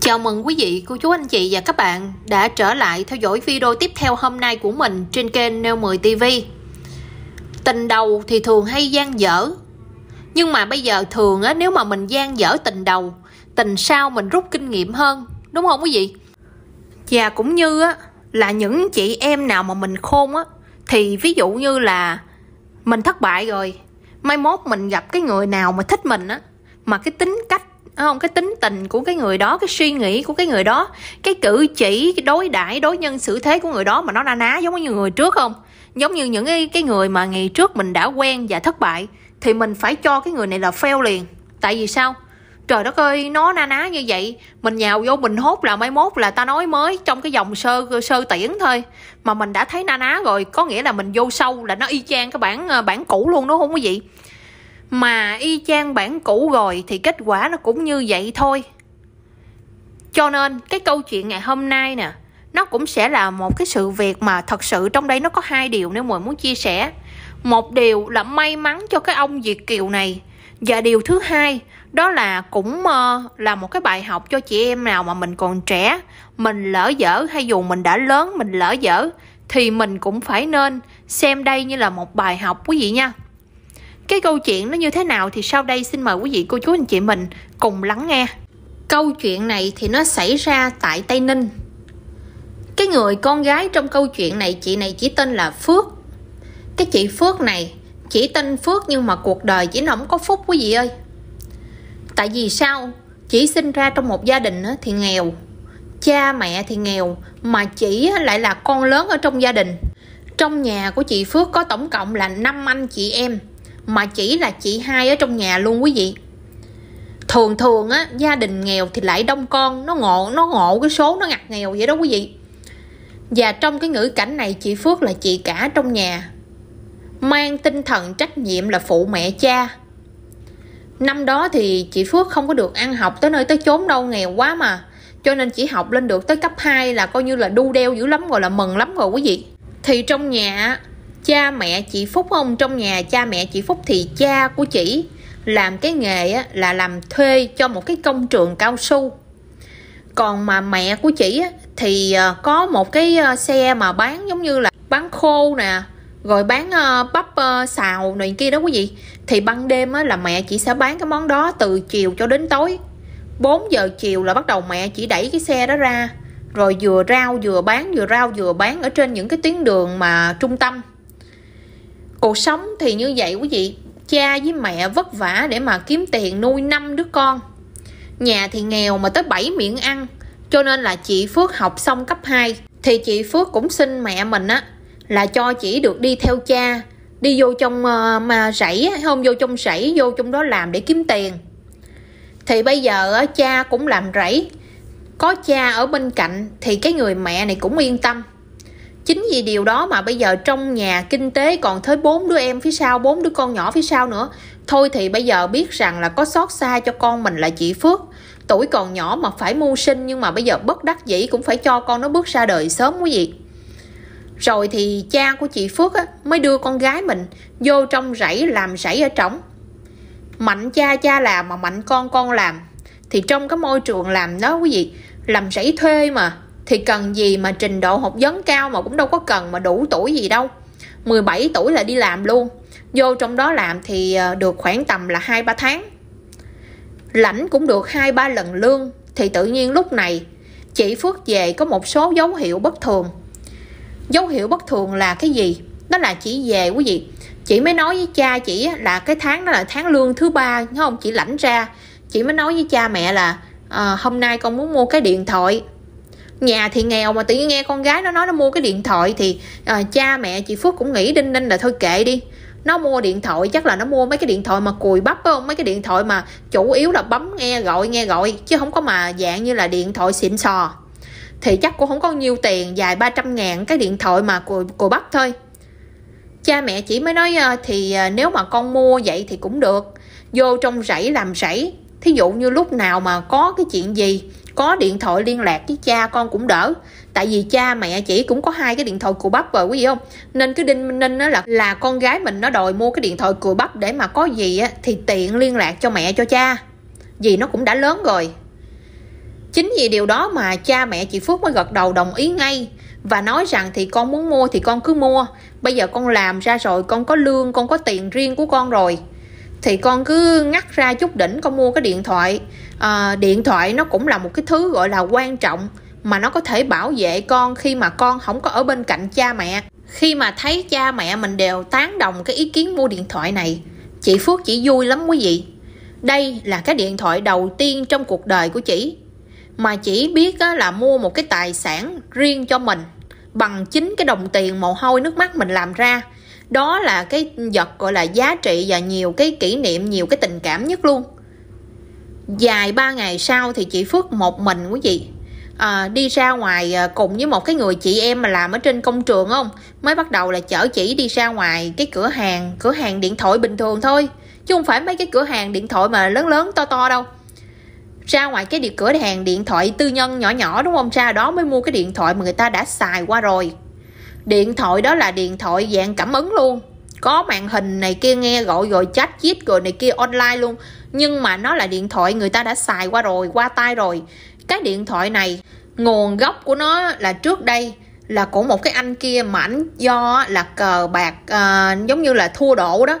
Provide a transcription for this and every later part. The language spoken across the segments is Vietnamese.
Chào mừng quý vị, cô chú anh chị và các bạn đã trở lại theo dõi video tiếp theo hôm nay của mình trên kênh Neo 10 TV. Tình đầu thì thường hay gian dở. Nhưng mà bây giờ thường á nếu mà mình gian dở tình đầu, tình sau mình rút kinh nghiệm hơn, đúng không quý vị? Và cũng như á là những chị em nào mà mình khôn á thì ví dụ như là mình thất bại rồi, mai mốt mình gặp cái người nào mà thích mình á mà cái tính cách không cái tính tình của cái người đó cái suy nghĩ của cái người đó cái cử chỉ cái đối đãi đối nhân xử thế của người đó mà nó na ná giống như người trước không giống như những cái, cái người mà ngày trước mình đã quen và thất bại thì mình phải cho cái người này là fail liền tại vì sao trời đất ơi nó na ná như vậy mình nhào vô mình hốt là mai mốt là ta nói mới trong cái dòng sơ sơ tiễn thôi mà mình đã thấy na ná rồi có nghĩa là mình vô sâu là nó y chang cái bản à, bản cũ luôn đúng không quý vị mà y chang bản cũ rồi thì kết quả nó cũng như vậy thôi cho nên cái câu chuyện ngày hôm nay nè nó cũng sẽ là một cái sự việc mà thật sự trong đây nó có hai điều nếu mọi muốn chia sẻ một điều là may mắn cho cái ông việt kiều này và điều thứ hai đó là cũng ờ, là một cái bài học cho chị em nào mà mình còn trẻ mình lỡ dở hay dù mình đã lớn mình lỡ dở thì mình cũng phải nên xem đây như là một bài học quý vị nha cái câu chuyện nó như thế nào thì sau đây xin mời quý vị cô chú anh chị mình cùng lắng nghe. Câu chuyện này thì nó xảy ra tại Tây Ninh. Cái người con gái trong câu chuyện này chị này chỉ tên là Phước. Cái chị Phước này chỉ tên Phước nhưng mà cuộc đời chỉ nó không có phúc quý vị ơi. Tại vì sao? Chỉ sinh ra trong một gia đình thì nghèo, cha mẹ thì nghèo mà chị lại là con lớn ở trong gia đình. Trong nhà của chị Phước có tổng cộng là 5 anh chị em mà chỉ là chị hai ở trong nhà luôn quý vị thường thường á gia đình nghèo thì lại đông con nó ngộ nó ngộ cái số nó ngặt nghèo vậy đó quý vị và trong cái ngữ cảnh này chị phước là chị cả trong nhà mang tinh thần trách nhiệm là phụ mẹ cha năm đó thì chị phước không có được ăn học tới nơi tới chốn đâu nghèo quá mà cho nên chỉ học lên được tới cấp 2 là coi như là đu đeo dữ lắm rồi là mừng lắm rồi quý vị thì trong nhà cha mẹ chị Phúc ông trong nhà cha mẹ chị Phúc thì cha của chị làm cái nghề là làm thuê cho một cái công trường cao su còn mà mẹ của chị thì ờ, có một cái ờ, xe mà bán giống như là bán khô nè rồi bán ờ, bắp xào này kia đó quý vị thì ban đêm là mẹ chị sẽ bán cái món đó từ chiều cho đến tối 4 giờ chiều là bắt đầu mẹ chỉ đẩy cái xe đó ra rồi vừa rau vừa bán vừa rau vừa bán ở trên những cái tuyến đường mà trung tâm cuộc sống thì như vậy quý vị cha với mẹ vất vả để mà kiếm tiền nuôi năm đứa con nhà thì nghèo mà tới 7 miệng ăn cho nên là chị Phước học xong cấp 2 thì chị Phước cũng xin mẹ mình á là cho chỉ được đi theo cha đi vô trong uh, mà rẫy không vô trong rẫy vô trong đó làm để kiếm tiền thì bây giờ cha cũng làm rẫy có cha ở bên cạnh thì cái người mẹ này cũng yên tâm chính vì điều đó mà bây giờ trong nhà kinh tế còn tới bốn đứa em phía sau bốn đứa con nhỏ phía sau nữa thôi thì bây giờ biết rằng là có xót xa cho con mình là chị phước tuổi còn nhỏ mà phải mưu sinh nhưng mà bây giờ bất đắc dĩ cũng phải cho con nó bước ra đời sớm quý vị rồi thì cha của chị phước á, mới đưa con gái mình vô trong rẫy làm rẫy ở trống mạnh cha cha làm mà mạnh con con làm thì trong cái môi trường làm đó quý vị làm rẫy thuê mà thì cần gì mà trình độ học vấn cao mà cũng đâu có cần mà đủ tuổi gì đâu 17 tuổi là đi làm luôn vô trong đó làm thì ờ, được khoảng tầm là hai ba tháng lãnh cũng được hai ba lần lương thì tự nhiên lúc này chị Phước về có một số dấu hiệu bất thường dấu hiệu bất thường là cái gì đó là chị về quý vị chị mới nói với cha chị là cái tháng đó là tháng lương thứ ba không chị lãnh ra chị mới nói với cha mẹ là à, hôm nay con muốn mua cái điện thoại nhà thì nghèo mà tự nhiên nghe con gái nó nói nó mua cái điện thoại thì à, cha mẹ chị phước cũng nghĩ đinh ninh là thôi kệ đi nó mua điện thoại chắc là nó mua mấy cái điện thoại mà cùi bắp không mấy cái điện thoại mà chủ yếu là bấm nghe gọi nghe gọi chứ không có mà dạng như là điện thoại xịn sò thì chắc cũng không có nhiều tiền dài 300 ngàn cái điện thoại mà cùi, cùi bắp thôi cha mẹ chỉ mới nói à, thì à, nếu mà con mua vậy thì cũng được vô trong rẫy làm rẫy thí dụ như lúc nào mà có cái chuyện gì có điện thoại liên lạc với cha con cũng đỡ tại vì cha mẹ chỉ cũng có hai cái điện thoại cùi bắp rồi quý vị không nên cứ đinh minh ninh đó là là con gái mình nó đòi mua cái điện thoại cùi bắp để mà có gì á, thì tiện liên lạc cho mẹ cho cha vì nó cũng đã lớn rồi chính vì điều đó mà cha mẹ chị phước mới gật đầu đồng ý ngay và nói rằng thì con muốn mua thì con cứ mua bây giờ con làm ra rồi con có lương con có tiền riêng của con rồi thì con cứ ngắt ra chút đỉnh con mua cái điện thoại à, điện thoại nó cũng là một cái thứ gọi là quan trọng mà nó có thể bảo vệ con khi mà con không có ở bên cạnh cha mẹ khi mà thấy cha mẹ mình đều tán đồng cái ý kiến mua điện thoại này chị phước chỉ vui lắm quý vị đây là cái điện thoại đầu tiên trong cuộc đời của chị mà chỉ biết là mua một cái tài sản riêng cho mình bằng chính cái đồng tiền mồ hôi nước mắt mình làm ra đó là cái vật gọi là giá trị và nhiều cái kỷ niệm nhiều cái tình cảm nhất luôn dài ba ngày sau thì chị Phước một mình quý vị à, đi ra ngoài à, cùng với một cái người chị em mà làm ở trên công trường không mới bắt đầu là chở chỉ đi ra ngoài cái cửa hàng cửa hàng điện thoại bình thường thôi chứ không phải mấy cái cửa hàng điện thoại mà lớn lớn to to đâu ra ngoài cái địa cửa hàng điện thoại tư nhân nhỏ nhỏ đúng không ra đó mới mua cái điện thoại mà người ta đã xài qua rồi Điện thoại đó là điện thoại dạng cảm ứng luôn Có màn hình này kia nghe gọi rồi chat chít rồi này kia online luôn Nhưng mà nó là điện thoại người ta đã xài qua rồi, qua tay rồi Cái điện thoại này, nguồn gốc của nó là trước đây là của một cái anh kia mà ảnh do là cờ bạc à, giống như là thua đổ đó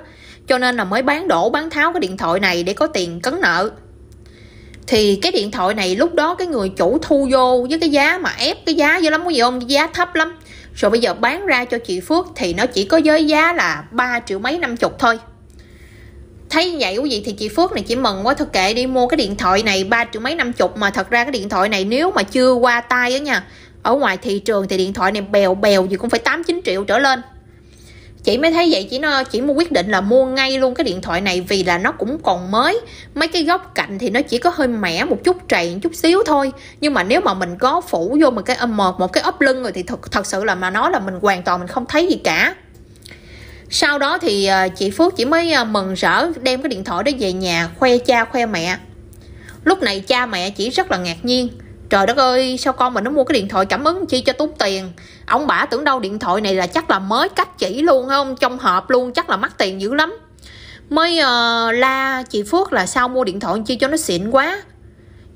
cho nên là mới bán đổ bán tháo cái điện thoại này để có tiền cấn nợ thì cái điện thoại này lúc đó cái người chủ thu vô với cái giá mà ép cái giá dữ lắm có gì không giá thấp lắm rồi bây giờ bán ra cho chị Phước thì nó chỉ có giới giá là 3 triệu mấy năm chục thôi thấy vậy quý vị thì chị Phước này chỉ mừng quá thôi kệ đi mua cái điện thoại này ba triệu mấy năm chục mà thật ra cái điện thoại này nếu mà chưa qua tay á nha ở ngoài thị trường thì điện thoại này bèo bèo gì cũng phải 8 9 triệu trở lên chị mới thấy vậy chỉ nó chỉ mua quyết định là mua ngay luôn cái điện thoại này vì là nó cũng còn mới mấy cái góc cạnh thì nó chỉ có hơi mẻ một chút tràn chút xíu thôi nhưng mà nếu mà mình có phủ vô một cái âm ờ, một một cái ốp lưng rồi thì thật thật sự là mà nó là mình hoàn toàn mình không thấy gì cả sau đó thì ờ, chị Phước chỉ mới ờ, mừng rỡ đem cái điện thoại đó về nhà khoe cha khoe mẹ lúc này cha mẹ chỉ rất là ngạc nhiên trời đất ơi sao con mình nó mua cái điện thoại cảm ứng chi cho tốn tiền ông bả tưởng đâu điện thoại này là chắc là mới cách chỉ luôn không trong hộp luôn chắc là mắc tiền dữ lắm mới uh, la chị phước là sao mua điện thoại chi cho nó xịn quá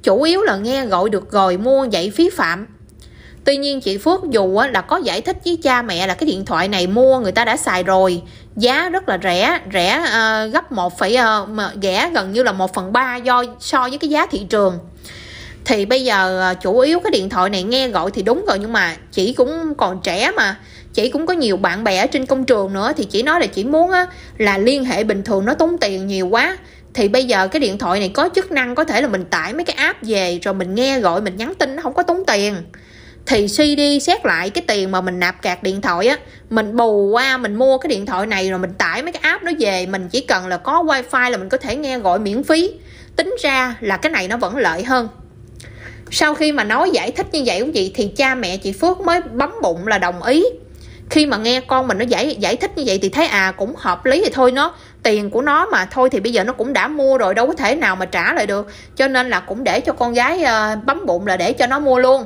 chủ yếu là nghe gọi được rồi mua vậy phí phạm tuy nhiên chị phước dù là có giải thích với cha mẹ là cái điện thoại này mua người ta đã xài rồi giá rất là rẻ rẻ uh, gấp một phải uh, ờ, rẻ gần như là một phần ba do so với cái giá thị trường thì bây giờ à, chủ yếu cái điện thoại này nghe gọi thì đúng rồi nhưng mà chị cũng còn trẻ mà chị cũng có nhiều bạn bè ở trên công trường nữa thì chị nói là chị muốn á, là liên hệ bình thường nó tốn tiền nhiều quá thì bây giờ cái điện thoại này có chức năng có thể là mình tải mấy cái app về rồi mình nghe gọi mình nhắn tin nó không có tốn tiền thì suy đi xét lại cái tiền mà mình nạp cạc điện thoại á mình bù qua mình mua cái điện thoại này rồi mình tải mấy cái app nó về mình chỉ cần là có wifi là mình có thể nghe gọi miễn phí tính ra là cái này nó vẫn lợi hơn sau khi mà nói giải thích như vậy cũng chị thì cha mẹ chị Phước mới bấm bụng là đồng ý khi mà nghe con mình nó giải giải thích như vậy thì thấy à cũng hợp lý thì thôi nó tiền của nó mà thôi thì bây giờ nó cũng đã mua rồi đâu có thể nào mà trả lại được cho nên là cũng để cho con gái uh, bấm bụng là để cho nó mua luôn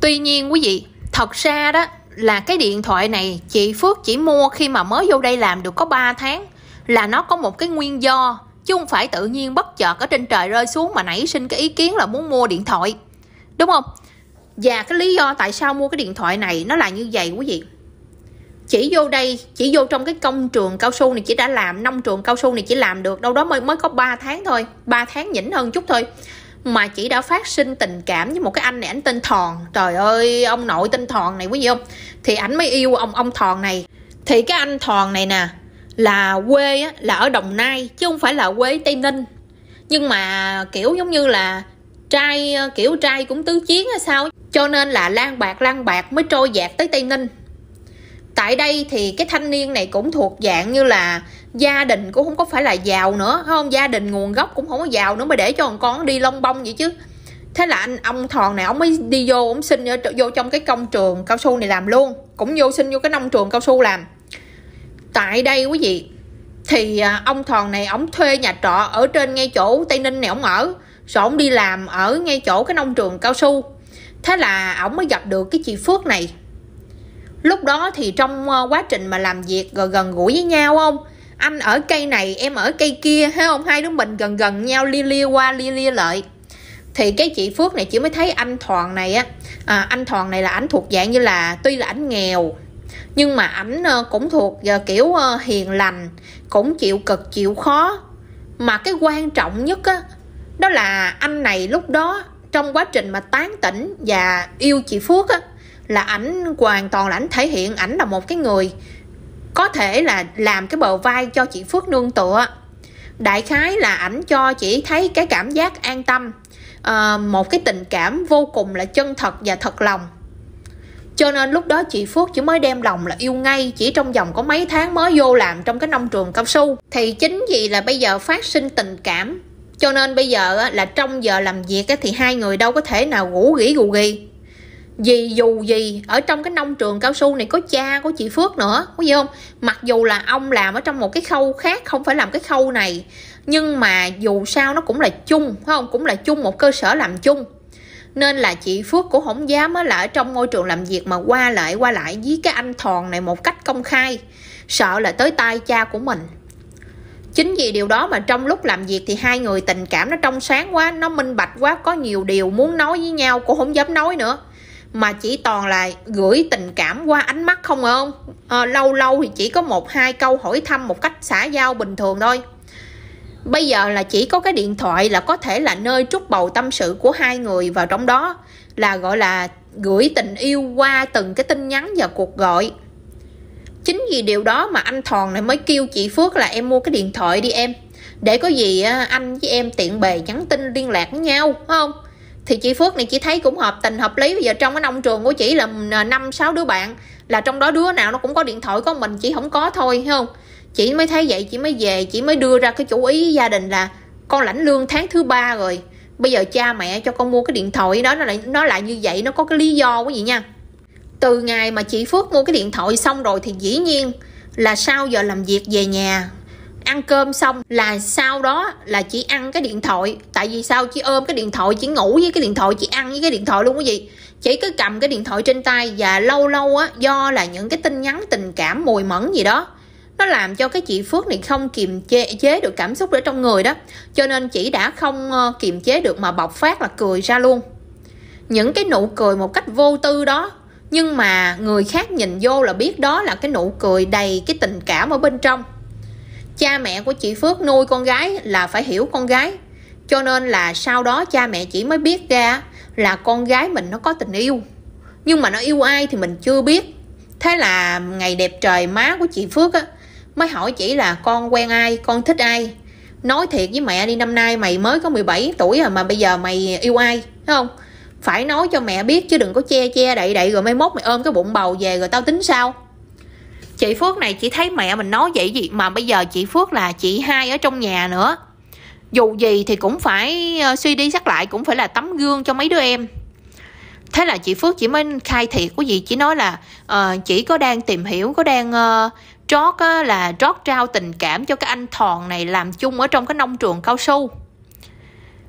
tuy nhiên quý vị thật ra đó là cái điện thoại này chị Phước chỉ mua khi mà mới vô đây làm được có 3 tháng là nó có một cái nguyên do chứ không phải tự nhiên bất chợt ở trên trời rơi xuống mà nảy sinh cái ý kiến là muốn mua điện thoại đúng không và cái lý do tại sao mua cái điện thoại này nó là như vậy quý vị chỉ vô đây chỉ vô trong cái công trường cao su này chỉ đã làm nông trường cao su này chỉ làm được đâu đó mới mới có 3 tháng thôi 3 tháng nhỉnh hơn chút thôi mà chỉ đã phát sinh tình cảm với một cái anh này anh tên thòn trời ơi ông nội tên thòn này quý vị không thì ảnh mới yêu ông ông thòn này thì cái anh thòn này nè là quê á, là ở đồng nai chứ không phải là quê tây ninh nhưng mà kiểu giống như là trai kiểu trai cũng tứ chiến hay sao cho nên là lan bạc lan bạc mới trôi dạt tới tây ninh tại đây thì cái thanh niên này cũng thuộc dạng như là gia đình cũng không có phải là giàu nữa không gia đình nguồn gốc cũng không có giàu nữa mà để cho thằng con đi lông bông vậy chứ thế là anh ông thòn này ông mới đi vô ông xin vô trong cái công trường cao su này làm luôn cũng vô xin vô cái nông trường cao su làm tại đây quý vị thì à, ông thòn này ông thuê nhà trọ ở trên ngay chỗ tây ninh này ông ở rồi ông đi làm ở ngay chỗ cái nông trường cao su thế là ông mới gặp được cái chị phước này lúc đó thì trong ờ, quá trình mà làm việc rồi gần gũi với nhau không anh ở cây này em ở cây kia thế không hai đứa mình gần gần nhau lia lia qua lia lia lại thì cái chị phước này chỉ mới thấy anh thòn này á à, anh thòn này là ảnh thuộc dạng như là tuy là ảnh nghèo nhưng mà ảnh ờ, cũng thuộc giờ kiểu ờ, hiền lành cũng chịu cực chịu khó mà cái quan trọng nhất á đó là anh này lúc đó trong quá trình mà tán tỉnh và yêu chị Phước á là ảnh hoàn toàn là ảnh thể hiện ảnh là một cái người có thể là làm cái bờ vai cho chị Phước nương tựa đại khái là ảnh cho chị thấy cái cảm giác an tâm à, một cái tình cảm vô cùng là chân thật và thật lòng cho nên lúc đó chị Phước chỉ mới đem lòng là yêu ngay chỉ trong vòng có mấy tháng mới vô làm trong cái nông trường cao su thì chính vì là bây giờ phát sinh tình cảm cho nên bây giờ là trong giờ làm việc thì hai người đâu có thể nào ngủ gỉ gù ghi vì dù gì ở trong cái nông trường cao su này có cha của chị Phước nữa có gì không mặc dù là ông làm ở trong một cái khâu khác không phải làm cái khâu này nhưng mà dù sao nó cũng là chung phải không cũng là chung một cơ sở làm chung nên là chị Phước cũng không dám là ở trong môi trường làm việc mà qua lại qua lại với cái anh thòn này một cách công khai sợ là tới tay cha của mình chính vì điều đó mà trong lúc làm việc thì hai người tình cảm nó trong sáng quá nó minh bạch quá có nhiều điều muốn nói với nhau cũng không dám nói nữa mà chỉ toàn là gửi tình cảm qua ánh mắt không không à, ờ, lâu lâu thì chỉ có một hai câu hỏi thăm một cách xã giao bình thường thôi Bây giờ là chỉ có cái điện thoại là có thể là nơi trút bầu tâm sự của hai người vào trong đó là gọi là gửi tình yêu qua từng cái tin nhắn và cuộc gọi. Chính vì điều đó mà anh Thòn này mới kêu chị Phước là em mua cái điện thoại đi em để có gì anh với em tiện bề nhắn tin liên lạc với nhau không thì chị Phước này chỉ thấy cũng hợp tình hợp lý bây giờ trong cái nông trường của chị là à, năm sáu đứa bạn là trong đó đứa nào nó cũng có điện thoại có mình chỉ không có thôi phải không chị mới thấy vậy chị mới về chị mới đưa ra cái chủ ý với gia đình là con lãnh lương tháng thứ ba rồi bây giờ cha mẹ cho con mua cái điện thoại đó nó lại nó lại như vậy nó có cái lý do quý vị nha từ ngày mà chị phước mua cái điện thoại xong rồi thì dĩ nhiên là sau giờ làm việc về nhà ăn cơm xong là sau đó là chị ăn cái điện thoại tại vì sao chị ôm cái điện thoại chị ngủ với cái điện thoại chị ăn với cái điện thoại luôn quý vị chị cứ cầm cái điện thoại trên tay và lâu lâu á do là những cái tin nhắn tình cảm mùi mẫn gì đó nó làm cho cái chị phước này không kiềm chế, chế được cảm xúc ở trong người đó cho nên chị đã không ờ, kiềm chế được mà bộc phát là cười ra luôn những cái nụ cười một cách vô tư đó nhưng mà người khác nhìn vô là biết đó là cái nụ cười đầy cái tình cảm ở bên trong cha mẹ của chị phước nuôi con gái là phải hiểu con gái cho nên là sau đó cha mẹ chỉ mới biết ra là con gái mình nó có tình yêu nhưng mà nó yêu ai thì mình chưa biết thế là ngày đẹp trời má của chị phước á mới hỏi chỉ là con quen ai con thích ai nói thiệt với mẹ đi năm nay mày mới có 17 tuổi à mà bây giờ mày yêu ai thấy không phải nói cho mẹ biết chứ đừng có che che đậy đậy rồi mai mốt mày ôm cái bụng bầu về rồi tao tính sao chị phước này chỉ thấy mẹ mình nói vậy gì mà bây giờ chị phước là chị hai ở trong nhà nữa dù gì thì cũng phải ờ, suy đi xác lại cũng phải là tấm gương cho mấy đứa em thế là chị phước chỉ mới khai thiệt của gì chỉ nói là uh, chỉ có đang tìm hiểu có đang uh, trót á, là trót trao tình cảm cho cái anh thòn này làm chung ở trong cái nông trường cao su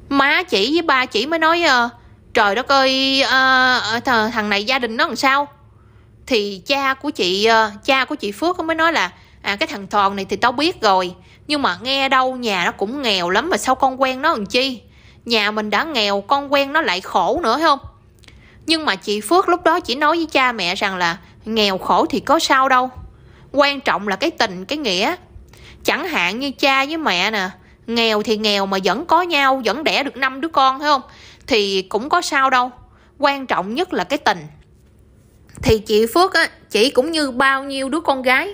má chỉ với ba chỉ mới nói ờ, trời đất ơi à, thằng này gia đình nó làm sao thì cha của chị cha của chị phước mới nói là à cái thằng thòn này thì tao biết rồi nhưng mà nghe đâu nhà nó cũng nghèo lắm mà sao con quen nó làm chi nhà mình đã nghèo con quen nó lại khổ nữa không nhưng mà chị phước lúc đó chỉ nói với cha mẹ rằng là nghèo khổ thì có sao đâu quan trọng là cái tình cái nghĩa chẳng hạn như cha với mẹ nè nghèo thì nghèo mà vẫn có nhau vẫn đẻ được năm đứa con thấy không thì cũng có sao đâu quan trọng nhất là cái tình thì chị phước á chị cũng như bao nhiêu đứa con gái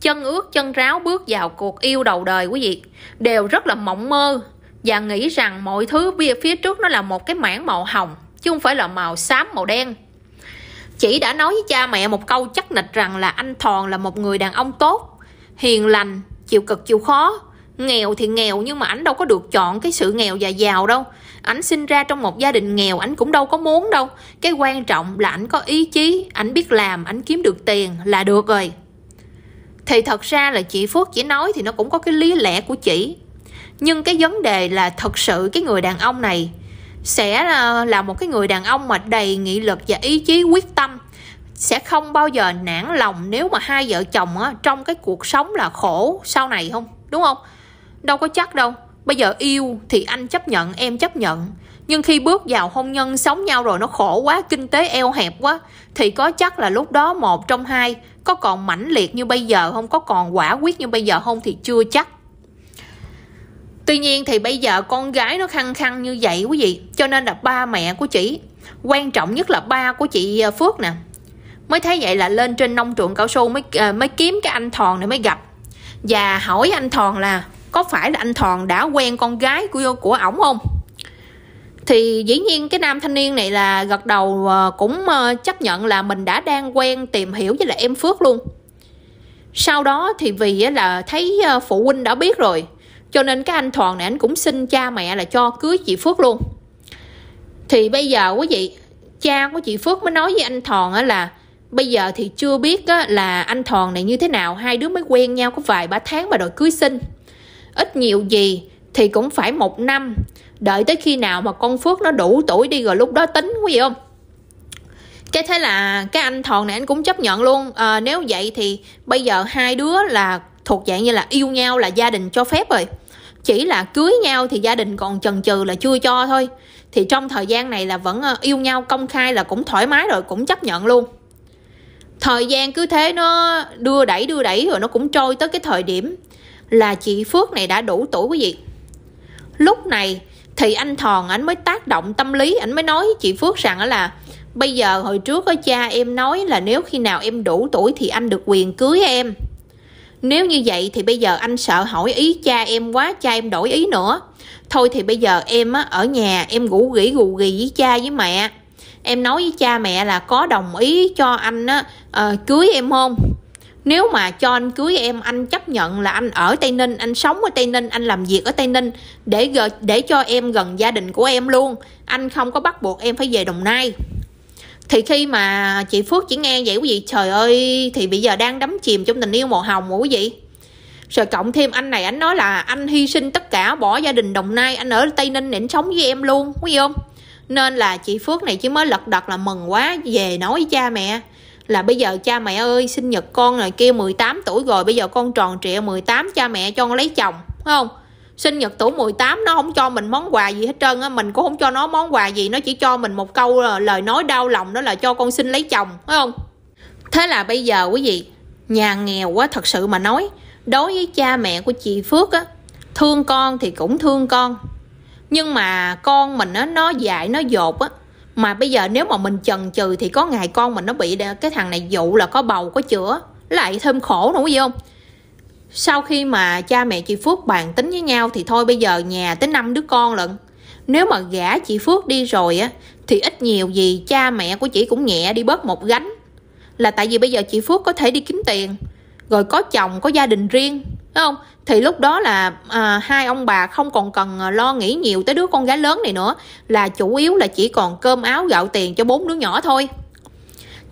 chân ướt chân ráo bước vào cuộc yêu đầu đời quý vị đều rất là mộng mơ và nghĩ rằng mọi thứ phía trước nó là một cái mảng màu hồng chứ không phải là màu xám màu đen chỉ đã nói với cha mẹ một câu chắc nịch rằng là anh Thòn là một người đàn ông tốt, hiền lành, chịu cực chịu khó. Nghèo thì nghèo nhưng mà ảnh đâu có được chọn cái sự nghèo và giàu đâu. Ảnh sinh ra trong một gia đình nghèo, ảnh cũng đâu có muốn đâu. Cái quan trọng là ảnh có ý chí, ảnh biết làm, ảnh kiếm được tiền là được rồi. Thì thật ra là chị Phước chỉ nói thì nó cũng có cái lý lẽ của chị. Nhưng cái vấn đề là thật sự cái người đàn ông này sẽ ờ, là, một cái người đàn ông mà đầy nghị lực và ý chí quyết tâm sẽ không bao giờ nản lòng nếu mà hai vợ chồng á, trong cái cuộc sống là khổ sau này không đúng không đâu có chắc đâu bây giờ yêu thì anh chấp nhận em chấp nhận nhưng khi bước vào hôn nhân sống nhau rồi nó khổ quá kinh tế eo hẹp quá thì có chắc là lúc đó một trong hai có còn mãnh liệt như bây giờ không có còn quả quyết như bây giờ không thì chưa chắc Tuy nhiên thì bây giờ con gái nó khăng khăng như vậy quý vị Cho nên là ba mẹ của chị Quan trọng nhất là ba của chị à, Phước nè Mới thấy vậy là lên trên nông trường cao su mới à, mới kiếm cái anh Thòn này mới gặp Và hỏi anh Thòn là Có phải là anh Thòn đã quen con gái của của ổng không? Thì dĩ nhiên cái nam thanh niên này là gật đầu à, cũng chấp nhận là mình đã đang quen tìm hiểu với lại em Phước luôn Sau đó thì vì là thấy phụ huynh đã biết rồi cho nên cái anh Thoàn này anh cũng xin cha mẹ là cho cưới chị Phước luôn thì bây giờ quý vị cha của chị Phước mới nói với anh Thòn là bây giờ thì chưa biết là anh Thòn này như thế nào hai đứa mới quen nhau có vài ba tháng mà đòi cưới sinh ít nhiều gì thì cũng phải một năm đợi tới khi nào mà con Phước nó đủ tuổi đi rồi lúc đó tính quý vị không cái thế là cái anh Thòn này anh cũng chấp nhận luôn à, nếu vậy thì bây giờ hai đứa là thuộc dạng như là yêu nhau là gia đình cho phép rồi chỉ là cưới nhau thì gia đình còn chần chừ là chưa cho thôi thì trong thời gian này là vẫn ờ, yêu nhau công khai là cũng thoải mái rồi cũng chấp nhận luôn thời gian cứ thế nó đưa đẩy đưa đẩy rồi nó cũng trôi tới cái thời điểm là chị phước này đã đủ tuổi quý vị lúc này thì anh thòn anh mới tác động tâm lý anh mới nói với chị phước rằng là bây giờ hồi trước có cha em nói là nếu khi nào em đủ tuổi thì anh được quyền cưới em nếu như vậy thì bây giờ anh sợ hỏi ý cha em quá cha em đổi ý nữa Thôi thì bây giờ em á, ở nhà em ngủ gỉ gù gì với cha với mẹ Em nói với cha mẹ là có đồng ý cho anh á, à, cưới em không nếu mà cho anh cưới em anh chấp nhận là anh ở tây ninh anh sống ở tây ninh anh làm việc ở tây ninh để để cho em gần gia đình của em luôn anh không có bắt buộc em phải về đồng nai thì khi mà chị Phước chỉ nghe vậy quý vị trời ơi thì bây giờ đang đắm chìm trong tình yêu màu hồng của quý vị rồi cộng thêm anh này anh nói là anh hy sinh tất cả bỏ gia đình Đồng Nai anh ở Tây Ninh để anh sống với em luôn quý vị không nên là chị Phước này chỉ mới lật đật là mừng quá về nói với cha mẹ là bây giờ cha mẹ ơi sinh nhật con rồi kia 18 tuổi rồi bây giờ con tròn trịa 18 cha mẹ cho con lấy chồng phải không sinh nhật tuổi 18 nó không cho mình món quà gì hết trơn á mình cũng không cho nó món quà gì nó chỉ cho mình một câu ờ, lời nói đau lòng đó là cho con xin lấy chồng phải không thế là bây giờ quý vị nhà nghèo quá thật sự mà nói đối với cha mẹ của chị Phước á thương con thì cũng thương con nhưng mà con mình á nó dại nó dột á mà bây giờ nếu mà mình chần chừ thì có ngày con mình nó bị cái thằng này dụ là có bầu có chữa lại thêm khổ nữa quý vị không sau khi mà cha mẹ chị Phước bàn tính với nhau thì thôi bây giờ nhà tới năm đứa con lận. Nếu mà gả chị Phước đi rồi á thì ít nhiều gì cha mẹ của chị cũng nhẹ đi bớt một gánh. Là tại vì bây giờ chị Phước có thể đi kiếm tiền, rồi có chồng, có gia đình riêng, phải không? Thì lúc đó là à, hai ông bà không còn cần à, lo nghĩ nhiều tới đứa con gái lớn này nữa, là chủ yếu là chỉ còn cơm áo gạo tiền cho bốn đứa nhỏ thôi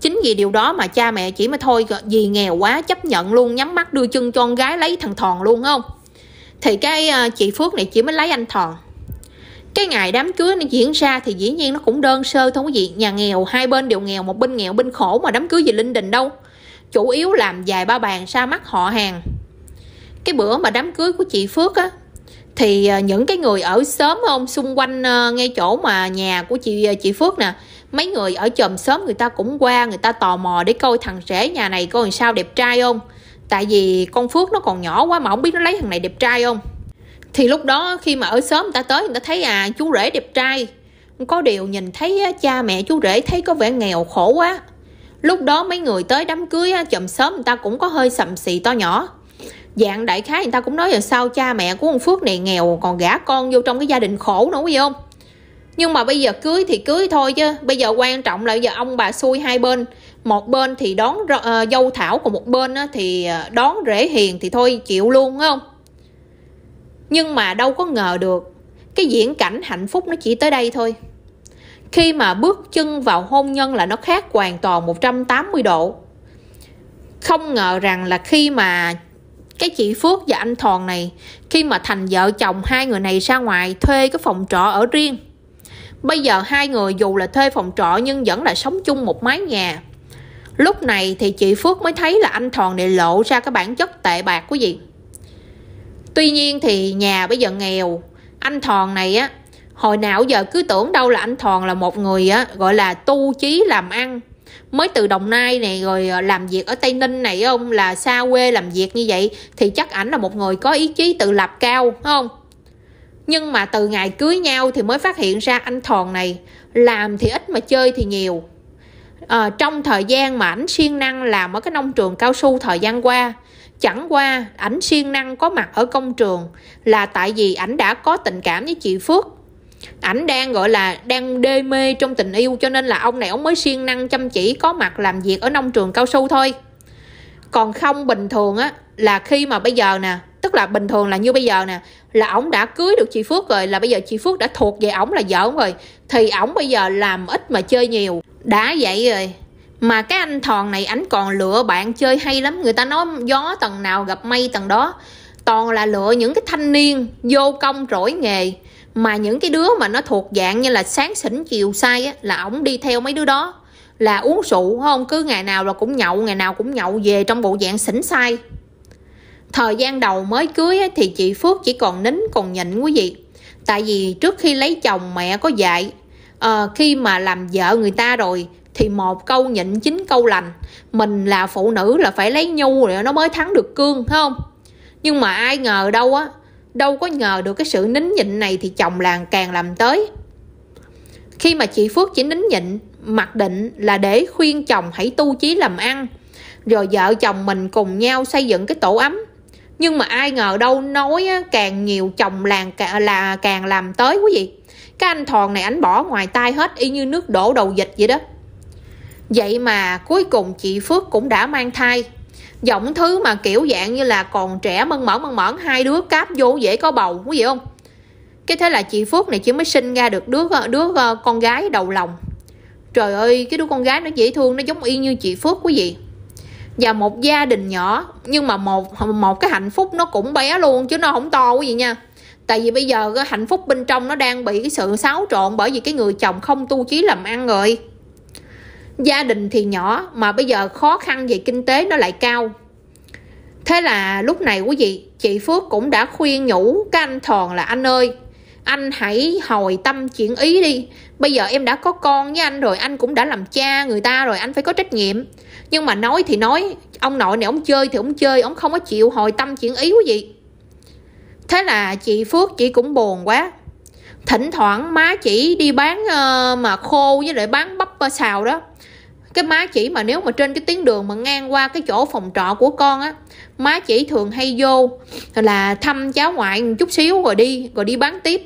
chính vì điều đó mà cha mẹ chỉ mới thôi vì nghèo quá chấp nhận luôn nhắm mắt đưa chân cho con gái lấy thằng thòn luôn không thì cái ờ, chị phước này chỉ mới lấy anh thòn cái ngày đám cưới nó diễn ra thì dĩ nhiên nó cũng đơn sơ thôi quý vị nhà nghèo hai bên đều nghèo một bên nghèo bên khổ mà đám cưới gì linh đình đâu chủ yếu làm vài ba bàn xa mắt họ hàng cái bữa mà đám cưới của chị phước á thì ờ, những cái người ở sớm không xung quanh ờ, ngay chỗ mà nhà của chị chị phước nè mấy người ở chòm xóm người ta cũng qua người ta tò mò để coi thằng rể nhà này coi sao đẹp trai không tại vì con phước nó còn nhỏ quá mà không biết nó lấy thằng này đẹp trai không thì lúc đó khi mà ở xóm người ta tới người ta thấy à chú rể đẹp trai có điều nhìn thấy cha mẹ chú rể thấy có vẻ nghèo khổ quá lúc đó mấy người tới đám cưới chòm xóm người ta cũng có hơi sầm xì to nhỏ dạng đại khái người ta cũng nói là sao cha mẹ của ông phước này nghèo còn gả con vô trong cái gia đình khổ nữa quý không nhưng mà bây giờ cưới thì cưới thôi chứ bây giờ quan trọng là bây giờ ông bà xui hai bên một bên thì đón uh, dâu thảo còn một bên á, thì ờ, đón rể hiền thì thôi chịu luôn không nhưng mà đâu có ngờ được cái diễn cảnh hạnh phúc nó chỉ tới đây thôi khi mà bước chân vào hôn nhân là nó khác hoàn toàn 180 độ không ngờ rằng là khi mà cái chị Phước và anh Thòn này khi mà thành vợ chồng hai người này ra ngoài thuê cái phòng trọ ở riêng Bây giờ hai người dù là thuê phòng trọ nhưng vẫn là sống chung một mái nhà. Lúc này thì chị Phước mới thấy là anh Thòn này lộ ra cái bản chất tệ bạc của gì. Tuy nhiên thì nhà bây giờ nghèo, anh Thòn này á, hồi nào giờ cứ tưởng đâu là anh Thòn là một người á, gọi là tu chí làm ăn. Mới từ Đồng Nai này rồi ờ, làm việc ở Tây Ninh này ông là xa quê làm việc như vậy thì chắc ảnh là một người có ý chí tự lập cao, không? nhưng mà từ ngày cưới nhau thì mới phát hiện ra anh thòn này làm thì ít mà chơi thì nhiều à, trong thời gian mà ảnh siêng năng làm ở cái nông trường cao su thời gian qua chẳng qua ảnh siêng năng có mặt ở công trường là tại vì ảnh đã có tình cảm với chị phước ảnh đang gọi là đang đê mê trong tình yêu cho nên là ông này ông mới siêng năng chăm chỉ có mặt làm việc ở nông trường cao su thôi còn không bình thường á là khi mà bây giờ nè tức là bình thường là như bây giờ nè là ổng đã cưới được chị Phước rồi là bây giờ chị Phước đã thuộc về ổng là vợ ổng rồi thì ổng bây giờ làm ít mà chơi nhiều đã vậy rồi mà cái anh thòn này ảnh còn lựa bạn chơi hay lắm người ta nói gió tầng nào gặp mây tầng đó toàn là lựa những cái thanh niên vô công rỗi nghề mà những cái đứa mà nó thuộc dạng như là sáng sỉnh chiều say á, là ổng đi theo mấy đứa đó là uống rượu không cứ ngày nào là cũng nhậu ngày nào cũng nhậu về trong bộ dạng sỉnh say thời gian đầu mới cưới thì chị Phước chỉ còn nín còn nhịn quý vị tại vì trước khi lấy chồng mẹ có dạy à, khi mà làm vợ người ta rồi thì một câu nhịn chín câu lành mình là phụ nữ là phải lấy nhu rồi nó mới thắng được cương phải không nhưng mà ai ngờ đâu á đâu có ngờ được cái sự nín nhịn này thì chồng làng càng làm tới khi mà chị Phước chỉ nín nhịn mặc định là để khuyên chồng hãy tu chí làm ăn rồi vợ chồng mình cùng nhau xây dựng cái tổ ấm nhưng mà ai ngờ đâu nói càng nhiều chồng làng là càng làm tới quý vị cái anh thòn này ảnh bỏ ngoài tay hết y như nước đổ đầu dịch vậy đó vậy mà cuối cùng chị phước cũng đã mang thai giọng thứ mà kiểu dạng như là còn trẻ mân mởn mân mởn hai đứa cáp vô dễ có bầu quý vị không cái thế là chị phước này chỉ mới sinh ra được đứa đứa ờ, con gái đầu lòng trời ơi cái đứa con gái nó dễ thương nó giống y như chị phước quý vị và một gia đình nhỏ nhưng mà một một cái hạnh phúc nó cũng bé luôn chứ nó không to quý vị nha tại vì bây giờ cái hạnh phúc bên trong nó đang bị cái sự xáo trộn bởi vì cái người chồng không tu chí làm ăn rồi gia đình thì nhỏ mà bây giờ khó khăn về kinh tế nó lại cao thế là lúc này quý vị chị phước cũng đã khuyên nhủ cái anh thòn là anh ơi anh hãy hồi tâm chuyển ý đi bây giờ em đã có con với anh rồi anh cũng đã làm cha người ta rồi anh phải có trách nhiệm nhưng mà nói thì nói ông nội này ông chơi thì ông chơi ông không có chịu hồi tâm chuyện ý quý vị thế là chị phước chị cũng buồn quá thỉnh thoảng má chỉ đi bán uh, mà khô với lại bán bắp uh, xào đó cái má chỉ mà nếu mà trên cái tuyến đường mà ngang qua cái chỗ phòng trọ của con á má chỉ thường hay vô là thăm cháu ngoại một chút xíu rồi đi rồi đi bán tiếp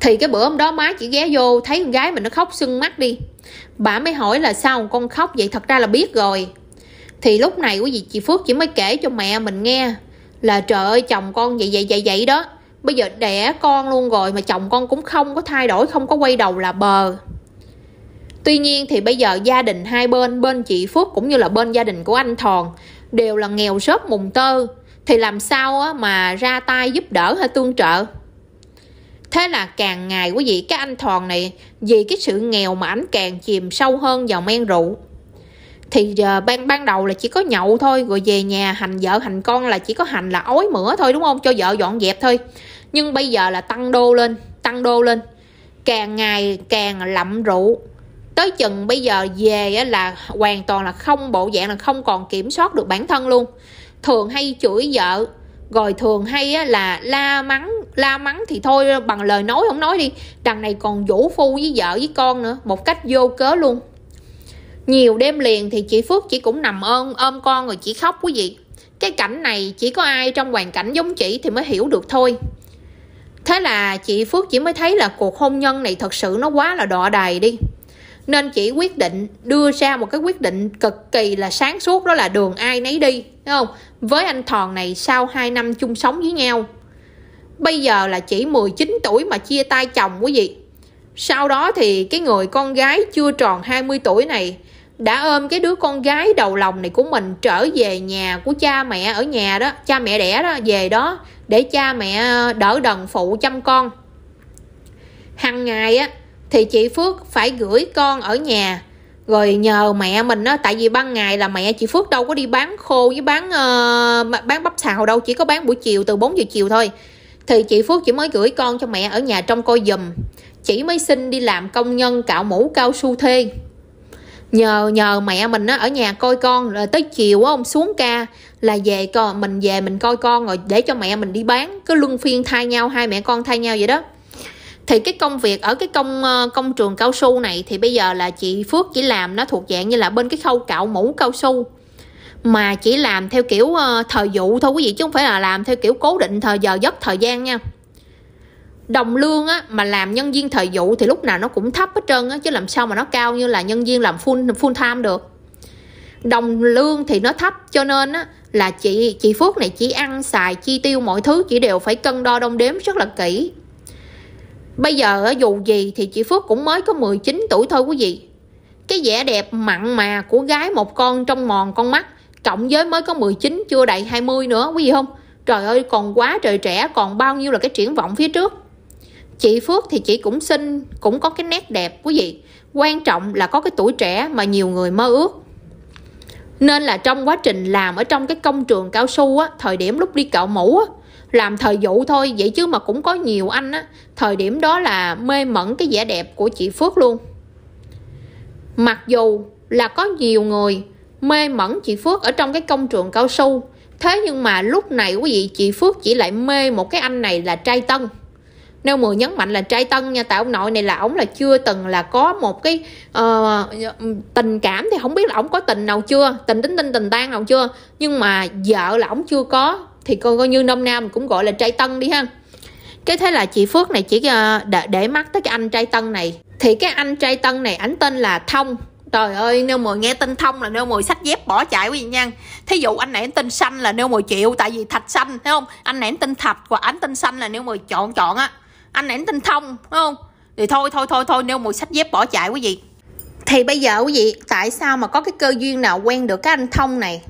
thì cái bữa hôm đó má chỉ ghé vô thấy con gái mình nó khóc sưng mắt đi Bà mới hỏi là sao con khóc vậy thật ra là biết rồi Thì lúc này quý vị chị Phước chỉ mới kể cho mẹ mình nghe Là trời ơi chồng con vậy vậy vậy vậy đó Bây giờ đẻ con luôn rồi mà chồng con cũng không có thay đổi Không có quay đầu là bờ Tuy nhiên thì bây giờ gia đình hai bên Bên chị Phước cũng như là bên gia đình của anh Thòn Đều là nghèo rớt mùng tơ Thì làm sao mà ra tay giúp đỡ hay tương trợ Thế là càng ngày quý vị cái anh Thoàn này vì cái sự nghèo mà ảnh càng chìm sâu hơn vào men rượu. Thì giờ ban ban đầu là chỉ có nhậu thôi rồi về nhà hành vợ hành con là chỉ có hành là ói mửa thôi đúng không? Cho vợ dọn dẹp thôi. Nhưng bây giờ là tăng đô lên, tăng đô lên. Càng ngày càng lậm rượu. Tới chừng bây giờ về là hoàn toàn là không bộ dạng là không còn kiểm soát được bản thân luôn. Thường hay chửi vợ rồi thường hay là la mắng la mắng thì thôi bằng lời nói không nói đi đằng này còn vũ phu với vợ với con nữa một cách vô cớ luôn nhiều đêm liền thì chị phước chị cũng nằm ôm ôm con rồi chị khóc quý vị cái cảnh này chỉ có ai trong hoàn cảnh giống chị thì mới hiểu được thôi thế là chị phước chỉ mới thấy là cuộc hôn nhân này thật sự nó quá là đọa đày đi nên chỉ quyết định đưa ra một cái quyết định cực kỳ là sáng suốt đó là đường ai nấy đi đúng không với anh thòn này sau 2 năm chung sống với nhau bây giờ là chỉ 19 tuổi mà chia tay chồng quý vị sau đó thì cái người con gái chưa tròn 20 tuổi này đã ôm cái đứa con gái đầu lòng này của mình trở về nhà của cha mẹ ở nhà đó cha mẹ đẻ đó về đó để cha mẹ đỡ đần phụ chăm con hằng ngày á thì chị Phước phải gửi con ở nhà rồi nhờ mẹ mình á tại vì ban ngày là mẹ chị Phước đâu có đi bán khô với bán uh, bán bắp xào đâu chỉ có bán buổi chiều từ 4 giờ chiều thôi thì chị Phước chỉ mới gửi con cho mẹ ở nhà trong coi giùm chỉ mới xin đi làm công nhân cạo mũ cao su thuê nhờ nhờ mẹ mình á ở nhà coi con rồi tới chiều á ông xuống ca là về coi mình về mình coi con rồi để cho mẹ mình đi bán cứ luân phiên thay nhau hai mẹ con thay nhau vậy đó thì cái công việc ở cái công ờ, công trường cao su này thì bây giờ là chị Phước chỉ làm nó thuộc dạng như là bên cái khâu cạo mũ cao su mà chỉ làm theo kiểu ờ, thời vụ thôi quý vị chứ không phải là làm theo kiểu cố định thời giờ giấc thời gian nha đồng lương á mà làm nhân viên thời vụ thì lúc nào nó cũng thấp hết trơn á chứ làm sao mà nó cao như là nhân viên làm full full time được đồng lương thì nó thấp cho nên á là chị chị Phước này chỉ ăn xài chi tiêu mọi thứ chỉ đều phải cân đo đong đếm rất là kỹ Bây giờ dù gì thì chị Phước cũng mới có 19 tuổi thôi quý vị Cái vẻ đẹp mặn mà của gái một con trong mòn con mắt Cộng với mới có 19 chưa đầy 20 nữa quý vị không Trời ơi còn quá trời trẻ còn bao nhiêu là cái triển vọng phía trước Chị Phước thì chị cũng xinh cũng có cái nét đẹp quý vị Quan trọng là có cái tuổi trẻ mà nhiều người mơ ước Nên là trong quá trình làm ở trong cái công trường cao su á Thời điểm lúc đi cạo mũ á làm thời vụ thôi vậy chứ mà cũng có nhiều anh á thời điểm đó là mê mẩn cái vẻ đẹp của chị Phước luôn mặc dù là có nhiều người mê mẩn chị Phước ở trong cái công trường cao su thế nhưng mà lúc này quý vị chị Phước chỉ lại mê một cái anh này là trai tân Nêu mười nhấn mạnh là trai tân nha Tại ông nội này là ông là chưa từng là có một cái uh, tình cảm Thì không biết là ông có tình nào chưa Tình tính tinh tình tan nào chưa Nhưng mà vợ là ông chưa có thì coi coi như nôm nam cũng gọi là trai tân đi ha cái thế là chị phước này chỉ ờ, để, để mắt tới cái anh trai tân này thì cái anh trai tân này ảnh tên là thông trời ơi nếu mồi nghe tên thông là nếu mồi sách dép bỏ chạy quý vị nha thí dụ anh này anh tên xanh là nếu mồi chịu tại vì thạch xanh thấy không anh này anh tên thạch và anh tên xanh là nếu mồi chọn chọn á anh này anh tên thông thấy không thì thôi thôi thôi thôi nếu mồi sách dép bỏ chạy quý vị thì bây giờ quý vị tại sao mà có cái cơ duyên nào quen được cái anh thông này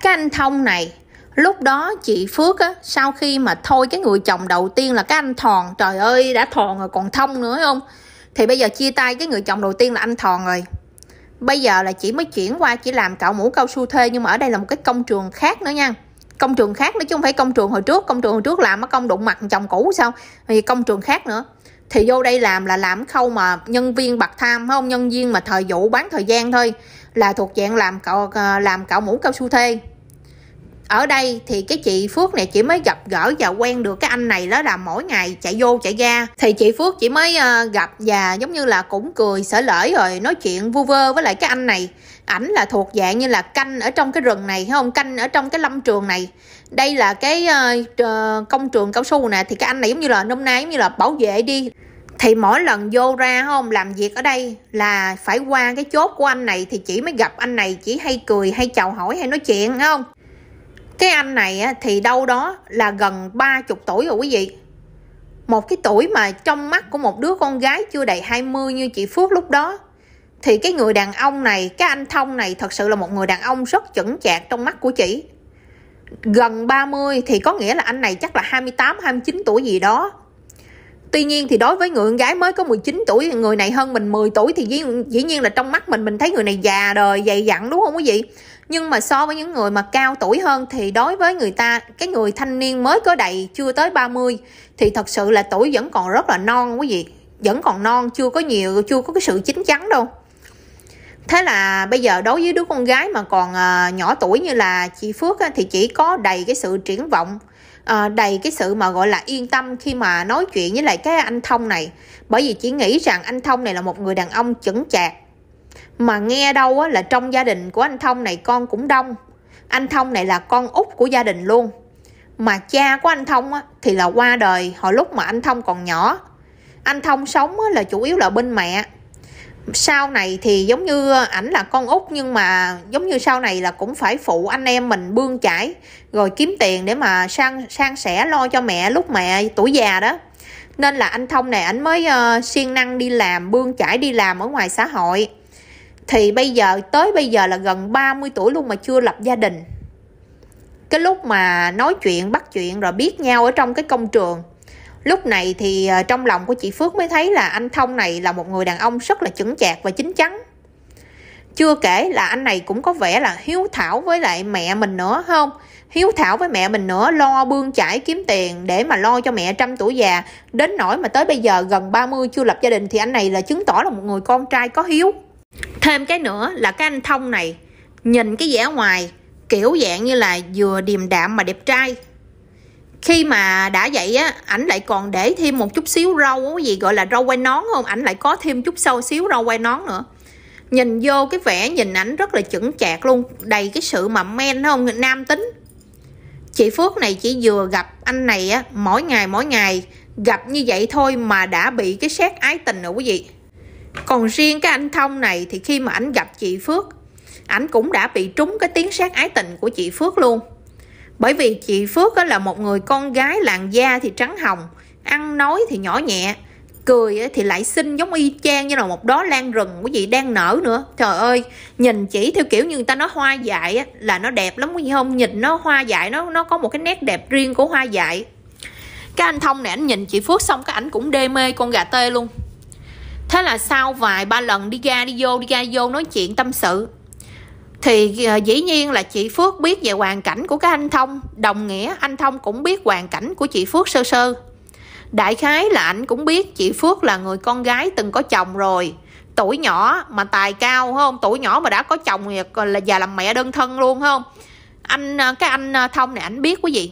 cái anh thông này lúc đó chị phước á sau khi mà thôi cái người chồng đầu tiên là cái anh thòn trời ơi đã thòn rồi còn thông nữa không thì bây giờ chia tay cái người chồng đầu tiên là anh thòn rồi bây giờ là chị mới chuyển qua chỉ làm cạo mũ cao su thuê nhưng mà ở đây là một cái công trường khác nữa nha công trường khác nữa chứ không phải công trường hồi trước công trường hồi trước làm á công đụng mặt chồng cũ sao thì công trường khác nữa thì vô đây làm là làm khâu mà nhân viên bạc tham không nhân viên mà thời vụ bán thời gian thôi là thuộc dạng làm cạo ờ, làm cạo mũ cao su thuê ở đây thì cái chị Phước này chỉ mới gặp gỡ và quen được cái anh này đó là mỗi ngày chạy vô chạy ra thì chị Phước chỉ mới ờ, gặp và giống như là cũng cười sở lởi rồi nói chuyện vu vơ với lại cái anh này ảnh là thuộc dạng như là canh ở trong cái rừng này không canh ở trong cái lâm trường này đây là cái ờ, ờ, công trường cao su nè thì cái anh này giống như là nôm na giống như là bảo vệ đi thì mỗi lần vô ra không làm việc ở đây là phải qua cái chốt của anh này thì chỉ mới gặp anh này chỉ hay cười hay chào hỏi hay nói chuyện không cái anh này thì đâu đó là gần 30 tuổi rồi quý vị một cái tuổi mà trong mắt của một đứa con gái chưa đầy 20 như chị Phước lúc đó thì cái người đàn ông này cái anh Thông này thật sự là một người đàn ông rất chuẩn chạc trong mắt của chị gần 30 thì có nghĩa là anh này chắc là 28 29 tuổi gì đó Tuy nhiên thì đối với người con gái mới có 19 tuổi Người này hơn mình 10 tuổi Thì dĩ, dĩ nhiên là trong mắt mình Mình thấy người này già đời dày dặn đúng không quý vị nhưng mà so với những người mà cao tuổi hơn thì đối với người ta cái người thanh niên mới có đầy chưa tới 30 thì thật sự là tuổi vẫn còn rất là non quý vị vẫn còn non chưa có nhiều chưa có cái sự chín chắn đâu thế là bây giờ đối với đứa con gái mà còn à, nhỏ tuổi như là chị Phước á, thì chỉ có đầy cái sự triển vọng à, đầy cái sự mà gọi là yên tâm khi mà nói chuyện với lại cái anh Thông này bởi vì chỉ nghĩ rằng anh Thông này là một người đàn ông chững chạc mà nghe đâu á, là trong gia đình của anh thông này con cũng đông anh thông này là con út của gia đình luôn mà cha của anh thông á, thì là qua đời hồi lúc mà anh thông còn nhỏ anh thông sống là chủ yếu là bên mẹ sau này thì giống như ảnh là con út nhưng mà giống như sau này là cũng phải phụ anh em mình bươn chải rồi kiếm tiền để mà sang sang sẻ lo cho mẹ lúc mẹ tuổi già đó nên là anh thông này ảnh mới uh, siêng năng đi làm bươn chải đi làm ở ngoài xã hội thì bây giờ tới bây giờ là gần 30 tuổi luôn mà chưa lập gia đình cái lúc mà nói chuyện bắt chuyện rồi biết nhau ở trong cái công trường lúc này thì ờ, trong lòng của chị Phước mới thấy là anh Thông này là một người đàn ông rất là chững chạc và chín chắn chưa kể là anh này cũng có vẻ là hiếu thảo với lại mẹ mình nữa không hiếu thảo với mẹ mình nữa lo bươn chải kiếm tiền để mà lo cho mẹ trăm tuổi già đến nỗi mà tới bây giờ gần 30 chưa lập gia đình thì anh này là chứng tỏ là một người con trai có hiếu thêm cái nữa là cái anh thông này nhìn cái vẻ ngoài kiểu dạng như là vừa điềm đạm mà đẹp trai khi mà đã vậy á ảnh lại còn để thêm một chút xíu râu cái gì gọi là râu quay nón không ảnh lại có thêm chút sâu xíu râu quay nón nữa nhìn vô cái vẻ nhìn ảnh rất là chững chạc luôn đầy cái sự mậm men không nam tính chị phước này chỉ vừa gặp anh này á mỗi ngày mỗi ngày gặp như vậy thôi mà đã bị cái xét ái tình rồi quý vị còn riêng cái anh thông này thì khi mà anh gặp chị phước anh cũng đã bị trúng cái tiếng sát ái tình của chị phước luôn bởi vì chị phước đó là một người con gái làn da thì trắng hồng ăn nói thì nhỏ nhẹ cười thì lại xinh giống y chang như là một đó lan rừng của vị đang nở nữa trời ơi nhìn chỉ theo kiểu như người ta nói hoa dại là nó đẹp lắm quý vị không nhìn nó hoa dại nó nó có một cái nét đẹp riêng của hoa dại cái anh thông này anh nhìn chị phước xong cái ảnh cũng đê mê con gà tê luôn thế là sau vài ba lần đi ra đi vô đi ra vô nói chuyện tâm sự thì ờ, dĩ nhiên là chị Phước biết về hoàn cảnh của cái anh Thông đồng nghĩa anh Thông cũng biết hoàn cảnh của chị Phước sơ sơ đại khái là anh cũng biết chị Phước là người con gái từng có chồng rồi tuổi nhỏ mà tài cao không tuổi nhỏ mà đã có chồng là già làm mẹ đơn thân luôn không anh ờ, cái anh ờ, Thông này anh biết quý vị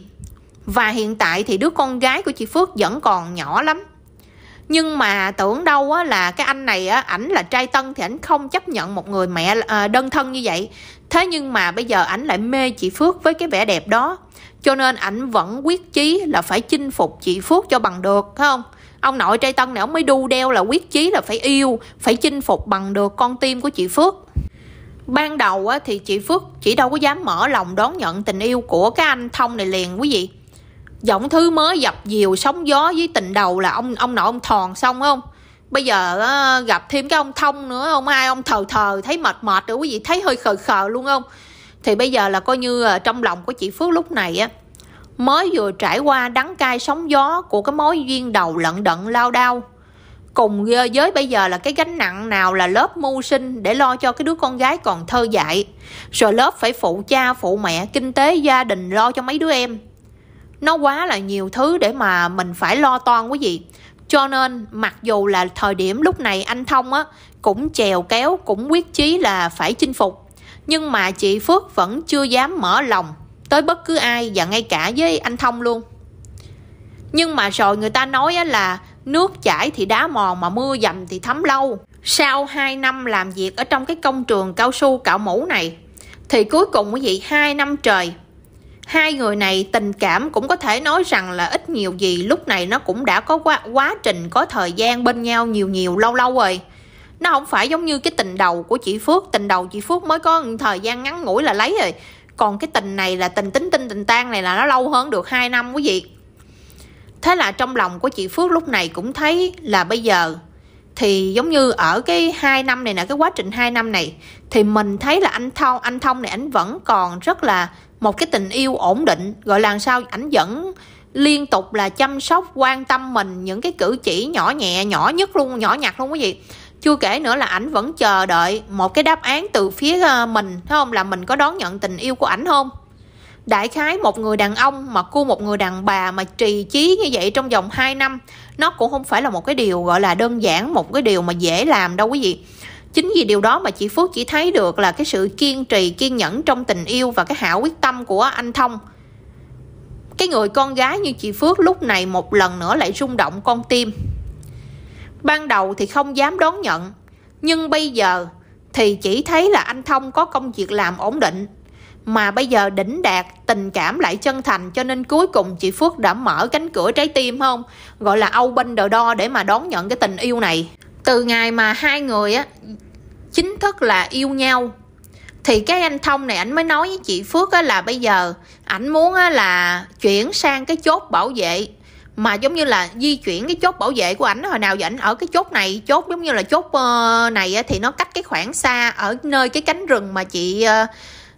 và hiện tại thì đứa con gái của chị Phước vẫn còn nhỏ lắm nhưng mà tưởng đâu á là cái anh này á ảnh là trai tân thì ảnh không chấp nhận một người mẹ ờ, đơn thân như vậy thế nhưng mà bây giờ ảnh lại mê chị phước với cái vẻ đẹp đó cho nên ảnh vẫn quyết chí là phải chinh phục chị phước cho bằng được phải không ông nội trai tân này ông mới đu đeo là quyết chí là phải yêu phải chinh phục bằng được con tim của chị phước ban đầu á, thì chị phước chỉ đâu có dám mở lòng đón nhận tình yêu của cái anh thông này liền quý vị giọng thứ mới dập dìu sóng gió với tình đầu là ông ông nội ông thòn xong không bây giờ ờ, gặp thêm cái ông thông nữa ông ai ông thờ thờ thấy mệt mệt rồi quý vị thấy hơi khờ khờ luôn không thì bây giờ là coi như ờ, trong lòng của chị phước lúc này á mới vừa trải qua đắng cay sóng gió của cái mối duyên đầu lận đận lao đao cùng với bây giờ là cái gánh nặng nào là lớp mưu sinh để lo cho cái đứa con gái còn thơ dại rồi lớp phải phụ cha phụ mẹ kinh tế gia đình lo cho mấy đứa em nó quá là nhiều thứ để mà mình phải lo toan quý vị cho nên mặc dù là thời điểm lúc này anh thông á cũng chèo kéo cũng quyết chí là phải chinh phục nhưng mà chị phước vẫn chưa dám mở lòng tới bất cứ ai và ngay cả với anh thông luôn nhưng mà rồi người ta nói á là nước chảy thì đá mòn mà mưa dầm thì thấm lâu sau 2 năm làm việc ở trong cái công trường cao su cạo mũ này thì cuối cùng quý vị hai năm trời hai người này tình cảm cũng có thể nói rằng là ít nhiều gì lúc này nó cũng đã có quá, quá trình có thời gian bên nhau nhiều nhiều lâu lâu rồi nó không phải giống như cái tình đầu của chị Phước tình đầu chị Phước mới có thời gian ngắn ngủi là lấy rồi còn cái tình này là tình tính tinh tình tan này là nó lâu hơn được 2 năm quý vị thế là trong lòng của chị Phước lúc này cũng thấy là bây giờ thì giống như ở cái hai năm này nè cái quá trình 2 năm này thì mình thấy là anh thông anh thông này anh vẫn còn rất là một cái tình yêu ổn định gọi là sao ảnh vẫn liên tục là chăm sóc quan tâm mình những cái cử chỉ nhỏ nhẹ nhỏ nhất luôn nhỏ nhặt luôn quý vị chưa kể nữa là ảnh vẫn chờ đợi một cái đáp án từ phía ờ, mình thấy không là mình có đón nhận tình yêu của ảnh không đại khái một người đàn ông mà cua một người đàn bà mà trì chí như vậy trong vòng 2 năm nó cũng không phải là một cái điều gọi là đơn giản một cái điều mà dễ làm đâu quý vị chính vì điều đó mà chị phước chỉ thấy được là cái sự kiên trì kiên nhẫn trong tình yêu và cái hảo quyết tâm của anh thông cái người con gái như chị phước lúc này một lần nữa lại rung động con tim ban đầu thì không dám đón nhận nhưng bây giờ thì chỉ thấy là anh thông có công việc làm ổn định mà bây giờ đỉnh đạt tình cảm lại chân thành cho nên cuối cùng chị phước đã mở cánh cửa trái tim không gọi là âu bên đờ đo để mà đón nhận cái tình yêu này từ ngày mà hai người á chính thức là yêu nhau thì cái anh thông này ảnh mới nói với chị phước á, là bây giờ ảnh muốn á, là chuyển sang cái chốt bảo vệ mà giống như là di chuyển cái chốt bảo vệ của ảnh hồi nào giờ ảnh ở cái chốt này chốt giống như là chốt ờ, này á, thì nó cách cái khoảng xa ở nơi cái cánh rừng mà chị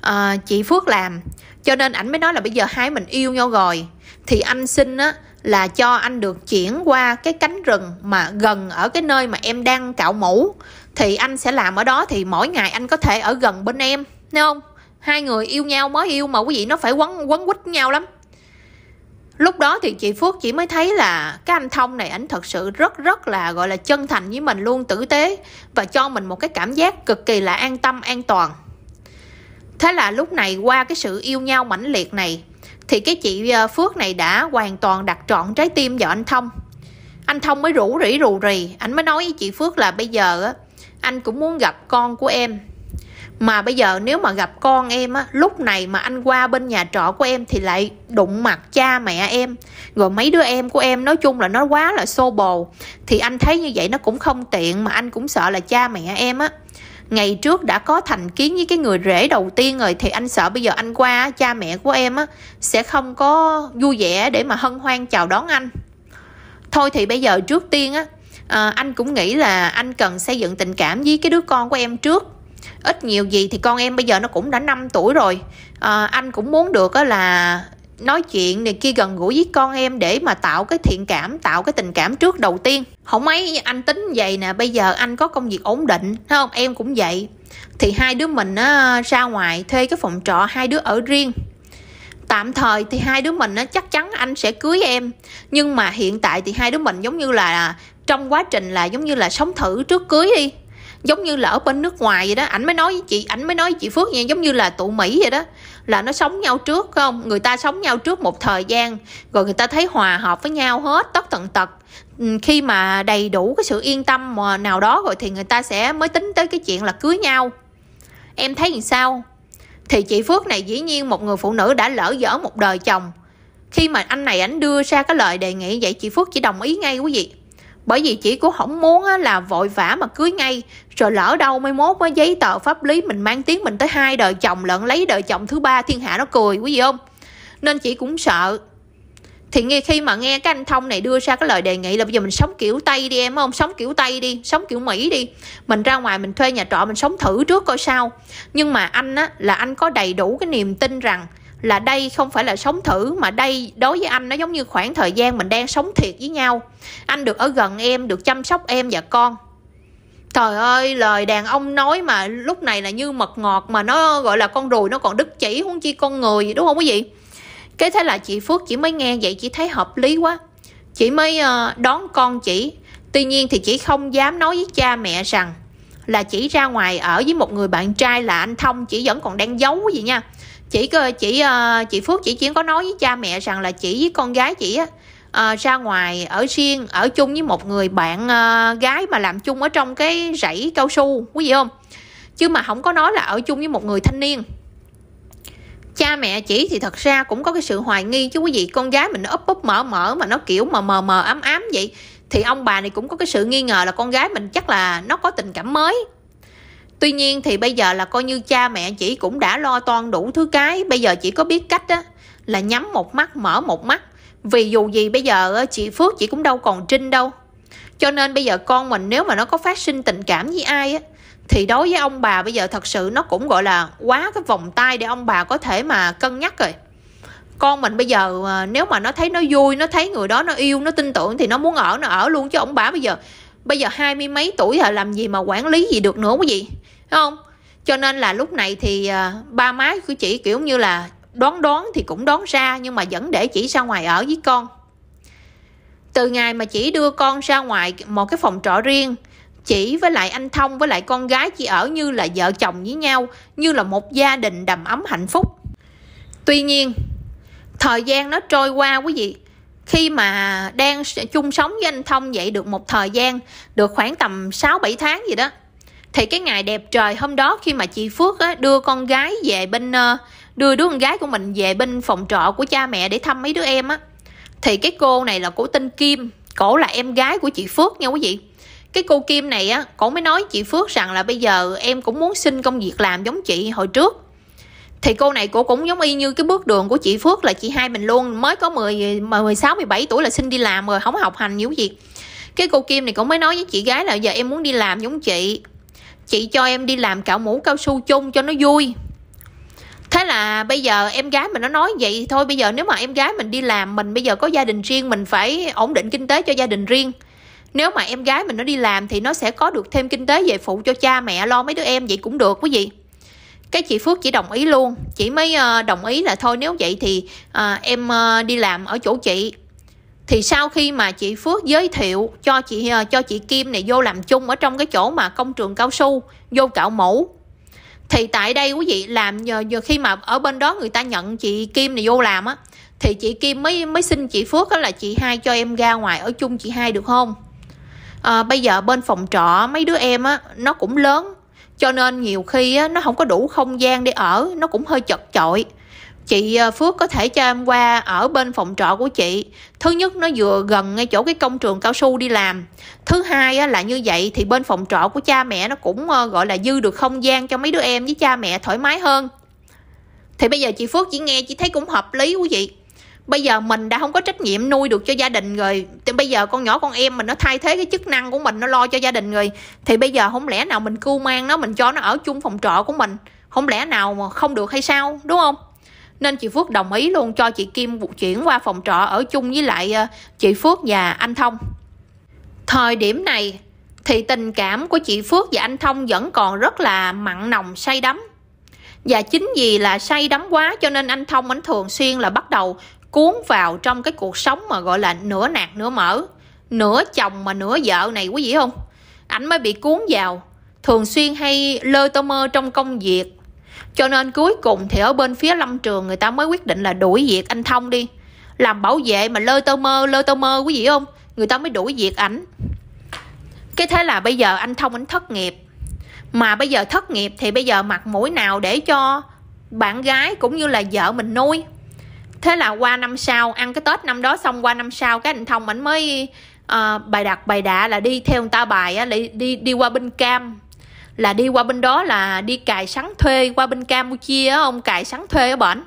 uh, chị phước làm cho nên ảnh mới nói là bây giờ hai mình yêu nhau rồi thì anh xin á là cho anh được chuyển qua cái cánh rừng mà gần ở cái nơi mà em đang cạo mũ thì anh sẽ làm ở đó thì mỗi ngày anh có thể ở gần bên em thấy không hai người yêu nhau mới yêu mà quý vị nó phải quấn quấn quýt nhau lắm lúc đó thì chị phước chỉ mới thấy là cái anh thông này ảnh thật sự rất rất là gọi là chân thành với mình luôn tử tế và cho mình một cái cảm giác cực kỳ là an tâm an toàn thế là lúc này qua cái sự yêu nhau mãnh liệt này thì cái chị ờ, phước này đã hoàn toàn đặt trọn trái tim vào anh thông anh thông mới rủ rỉ rù rì anh mới nói với chị phước là bây giờ á anh cũng muốn gặp con của em mà bây giờ nếu mà gặp con em á lúc này mà anh qua bên nhà trọ của em thì lại đụng mặt cha mẹ em rồi mấy đứa em của em nói chung là nó quá là xô bồ thì anh thấy như vậy nó cũng không tiện mà anh cũng sợ là cha mẹ em á ngày trước đã có thành kiến với cái người rể đầu tiên rồi thì anh sợ bây giờ anh qua cha mẹ của em á sẽ không có vui vẻ để mà hân hoan chào đón anh thôi thì bây giờ trước tiên á à, anh cũng nghĩ là anh cần xây dựng tình cảm với cái đứa con của em trước ít nhiều gì thì con em bây giờ nó cũng đã 5 tuổi rồi à, anh cũng muốn được á là nói chuyện này kia gần gũi với con em để mà tạo cái thiện cảm tạo cái tình cảm trước đầu tiên không mấy anh tính vậy nè bây giờ anh có công việc ổn định thấy không em cũng vậy thì hai đứa mình á, ra ngoài thuê cái phòng trọ hai đứa ở riêng tạm thời thì hai đứa mình á, chắc chắn anh sẽ cưới em nhưng mà hiện tại thì hai đứa mình giống như là trong quá trình là giống như là sống thử trước cưới đi giống như là ở bên nước ngoài vậy đó ảnh mới nói với chị ảnh mới nói với chị phước nha giống như là tụ mỹ vậy đó là nó sống nhau trước không người ta sống nhau trước một thời gian rồi người ta thấy hòa hợp với nhau hết tất tận tật ừ, khi mà đầy đủ cái sự yên tâm mà nào đó rồi thì người ta sẽ mới tính tới cái chuyện là cưới nhau em thấy làm sao thì chị phước này dĩ nhiên một người phụ nữ đã lỡ dở một đời chồng khi mà anh này ảnh đưa ra cái lời đề nghị vậy chị phước chỉ đồng ý ngay quý vị bởi vì chị cũng không muốn là vội vã mà cưới ngay rồi lỡ đâu mai mốt á, giấy tờ pháp lý mình mang tiếng mình tới hai đời chồng lẫn lấy đời chồng thứ ba thiên hạ nó cười quý vị không nên chị cũng sợ thì nghe khi mà nghe cái anh thông này đưa ra cái lời đề nghị là bây giờ mình sống kiểu tây đi em không sống kiểu tây đi sống kiểu mỹ đi mình ra ngoài mình thuê nhà trọ mình sống thử trước coi sao nhưng mà anh á là anh có đầy đủ cái niềm tin rằng là đây không phải là sống thử mà đây đối với anh nó giống như khoảng thời gian mình đang sống thiệt với nhau anh được ở gần em được chăm sóc em và con trời ơi lời đàn ông nói mà lúc này là như mật ngọt mà nó gọi là con ruồi nó còn đứt chỉ huống chi con người đúng không quý vị cái thế là chị phước chỉ mới nghe vậy chỉ thấy hợp lý quá chị mới ờ, đón con chị tuy nhiên thì chị không dám nói với cha mẹ rằng là chỉ ra ngoài ở với một người bạn trai là anh thông chỉ vẫn còn đang giấu gì nha chị chỉ ờ, chị phước chỉ chiến có nói với cha mẹ rằng là chỉ với con gái chị á à, ra ngoài ở riêng ở chung với một người bạn à, gái mà làm chung ở trong cái rẫy cao su quý vị không chứ mà không có nói là ở chung với một người thanh niên cha mẹ chỉ thì thật ra cũng có cái sự hoài nghi chứ quý vị con gái mình nó ấp úp mở mở mà nó kiểu mà mờ mờ ấm ám vậy thì ông bà này cũng có cái sự nghi ngờ là con gái mình chắc là nó có tình cảm mới tuy nhiên thì bây giờ là coi như cha mẹ chị cũng đã lo toan đủ thứ cái bây giờ chỉ có biết cách á là nhắm một mắt mở một mắt vì dù gì bây giờ chị phước chị cũng đâu còn trinh đâu cho nên bây giờ con mình nếu mà nó có phát sinh tình cảm với ai á thì đối với ông bà bây giờ thật sự nó cũng gọi là quá cái vòng tay để ông bà có thể mà cân nhắc rồi con mình bây giờ à, nếu mà nó thấy nó vui nó thấy người đó nó yêu nó tin tưởng thì nó muốn ở nó ở luôn chứ ông bà bây giờ bây giờ hai mươi mấy tuổi rồi à, làm gì mà quản lý gì được nữa quý vị Đúng không cho nên là lúc này thì à, ba má của chị kiểu như là đoán đoán thì cũng đoán ra nhưng mà vẫn để chị ra ngoài ở với con từ ngày mà chị đưa con ra ngoài một cái phòng trọ riêng chị với lại anh thông với lại con gái chị ở như là vợ chồng với nhau như là một gia đình đầm ấm hạnh phúc tuy nhiên thời gian nó trôi qua quý vị khi mà đang chung sống với anh Thông vậy được một thời gian, được khoảng tầm 6 7 tháng gì đó. Thì cái ngày đẹp trời hôm đó khi mà chị Phước á, đưa con gái về bên ờ, đưa đứa con gái của mình về bên phòng trọ của cha mẹ để thăm mấy đứa em á thì cái cô này là cổ tên Kim, cổ là em gái của chị Phước nha quý vị. Cái cô Kim này á, cổ mới nói chị Phước rằng là bây giờ em cũng muốn xin công việc làm giống chị hồi trước thì cô này cô cũng giống y như cái bước đường của chị Phước là chị hai mình luôn mới có 10 16 17 tuổi là xin đi làm rồi không học hành nhiều gì cái cô Kim này cũng mới nói với chị gái là giờ em muốn đi làm giống chị chị cho em đi làm cạo mũ cao su chung cho nó vui thế là bây giờ em gái mình nó nói vậy thôi bây giờ nếu mà em gái mình đi làm mình bây giờ có gia đình riêng mình phải ổn định kinh tế cho gia đình riêng nếu mà em gái mình nó đi làm thì nó sẽ có được thêm kinh tế về phụ cho cha mẹ lo mấy đứa em vậy cũng được quý vị cái chị phước chỉ đồng ý luôn chị mới ờ, đồng ý là thôi nếu vậy thì à, em ờ, đi làm ở chỗ chị thì sau khi mà chị Phước giới thiệu cho chị cho chị Kim này vô làm chung ở trong cái chỗ mà công trường cao su vô cạo mũ thì tại đây quý vị làm giờ, giờ khi mà ở bên đó người ta nhận chị Kim này vô làm á thì chị Kim mới mới xin chị Phước là chị hai cho em ra ngoài ở chung chị hai được không à, bây giờ bên phòng trọ mấy đứa em á nó cũng lớn cho nên nhiều khi nó không có đủ không gian để ở nó cũng hơi chật chội chị à, Phước có thể cho em qua ở bên phòng trọ của chị thứ nhất nó vừa gần ngay chỗ cái công trường cao su đi làm thứ hai là như vậy thì bên phòng trọ của cha mẹ nó cũng ờ, gọi là dư được không gian cho mấy đứa em với cha mẹ thoải mái hơn thì bây giờ chị Phước chỉ nghe chị thấy cũng hợp lý quý vị bây giờ mình đã không có trách nhiệm nuôi được cho gia đình rồi thì bây giờ con nhỏ con em mình nó thay thế cái chức năng của mình nó lo cho gia đình rồi thì bây giờ không lẽ nào mình cưu mang nó mình cho nó ở chung phòng trọ của mình không lẽ nào mà không được hay sao đúng không nên chị Phước đồng ý luôn cho chị Kim chuyển qua phòng trọ ở chung với lại ờ, chị Phước và anh Thông thời điểm này thì tình cảm của chị Phước và anh Thông vẫn còn rất là mặn nồng say đắm và chính vì là say đắm quá cho nên anh Thông anh thường xuyên là bắt đầu cuốn vào trong cái cuộc sống mà gọi là nửa nạt nửa mở nửa chồng mà nửa vợ này quý vị không ảnh mới bị cuốn vào thường xuyên hay lơ tơ mơ trong công việc cho nên cuối cùng thì ở bên phía lâm trường người ta mới quyết định là đuổi việc anh thông đi làm bảo vệ mà lơ tơ mơ lơ tơ mơ quý vị không người ta mới đuổi việc ảnh cái thế là bây giờ anh thông anh thất nghiệp mà bây giờ thất nghiệp thì bây giờ mặt mũi nào để cho bạn gái cũng như là vợ mình nuôi thế là qua năm sau ăn cái tết năm đó xong qua năm sau cái anh thông ảnh mới uh, bài đặt bài đạ là đi theo người ta bài á đi, đi đi qua bên cam là đi qua bên đó là đi cài sắn thuê qua bên campuchia á ông cài sắn thuê ở bển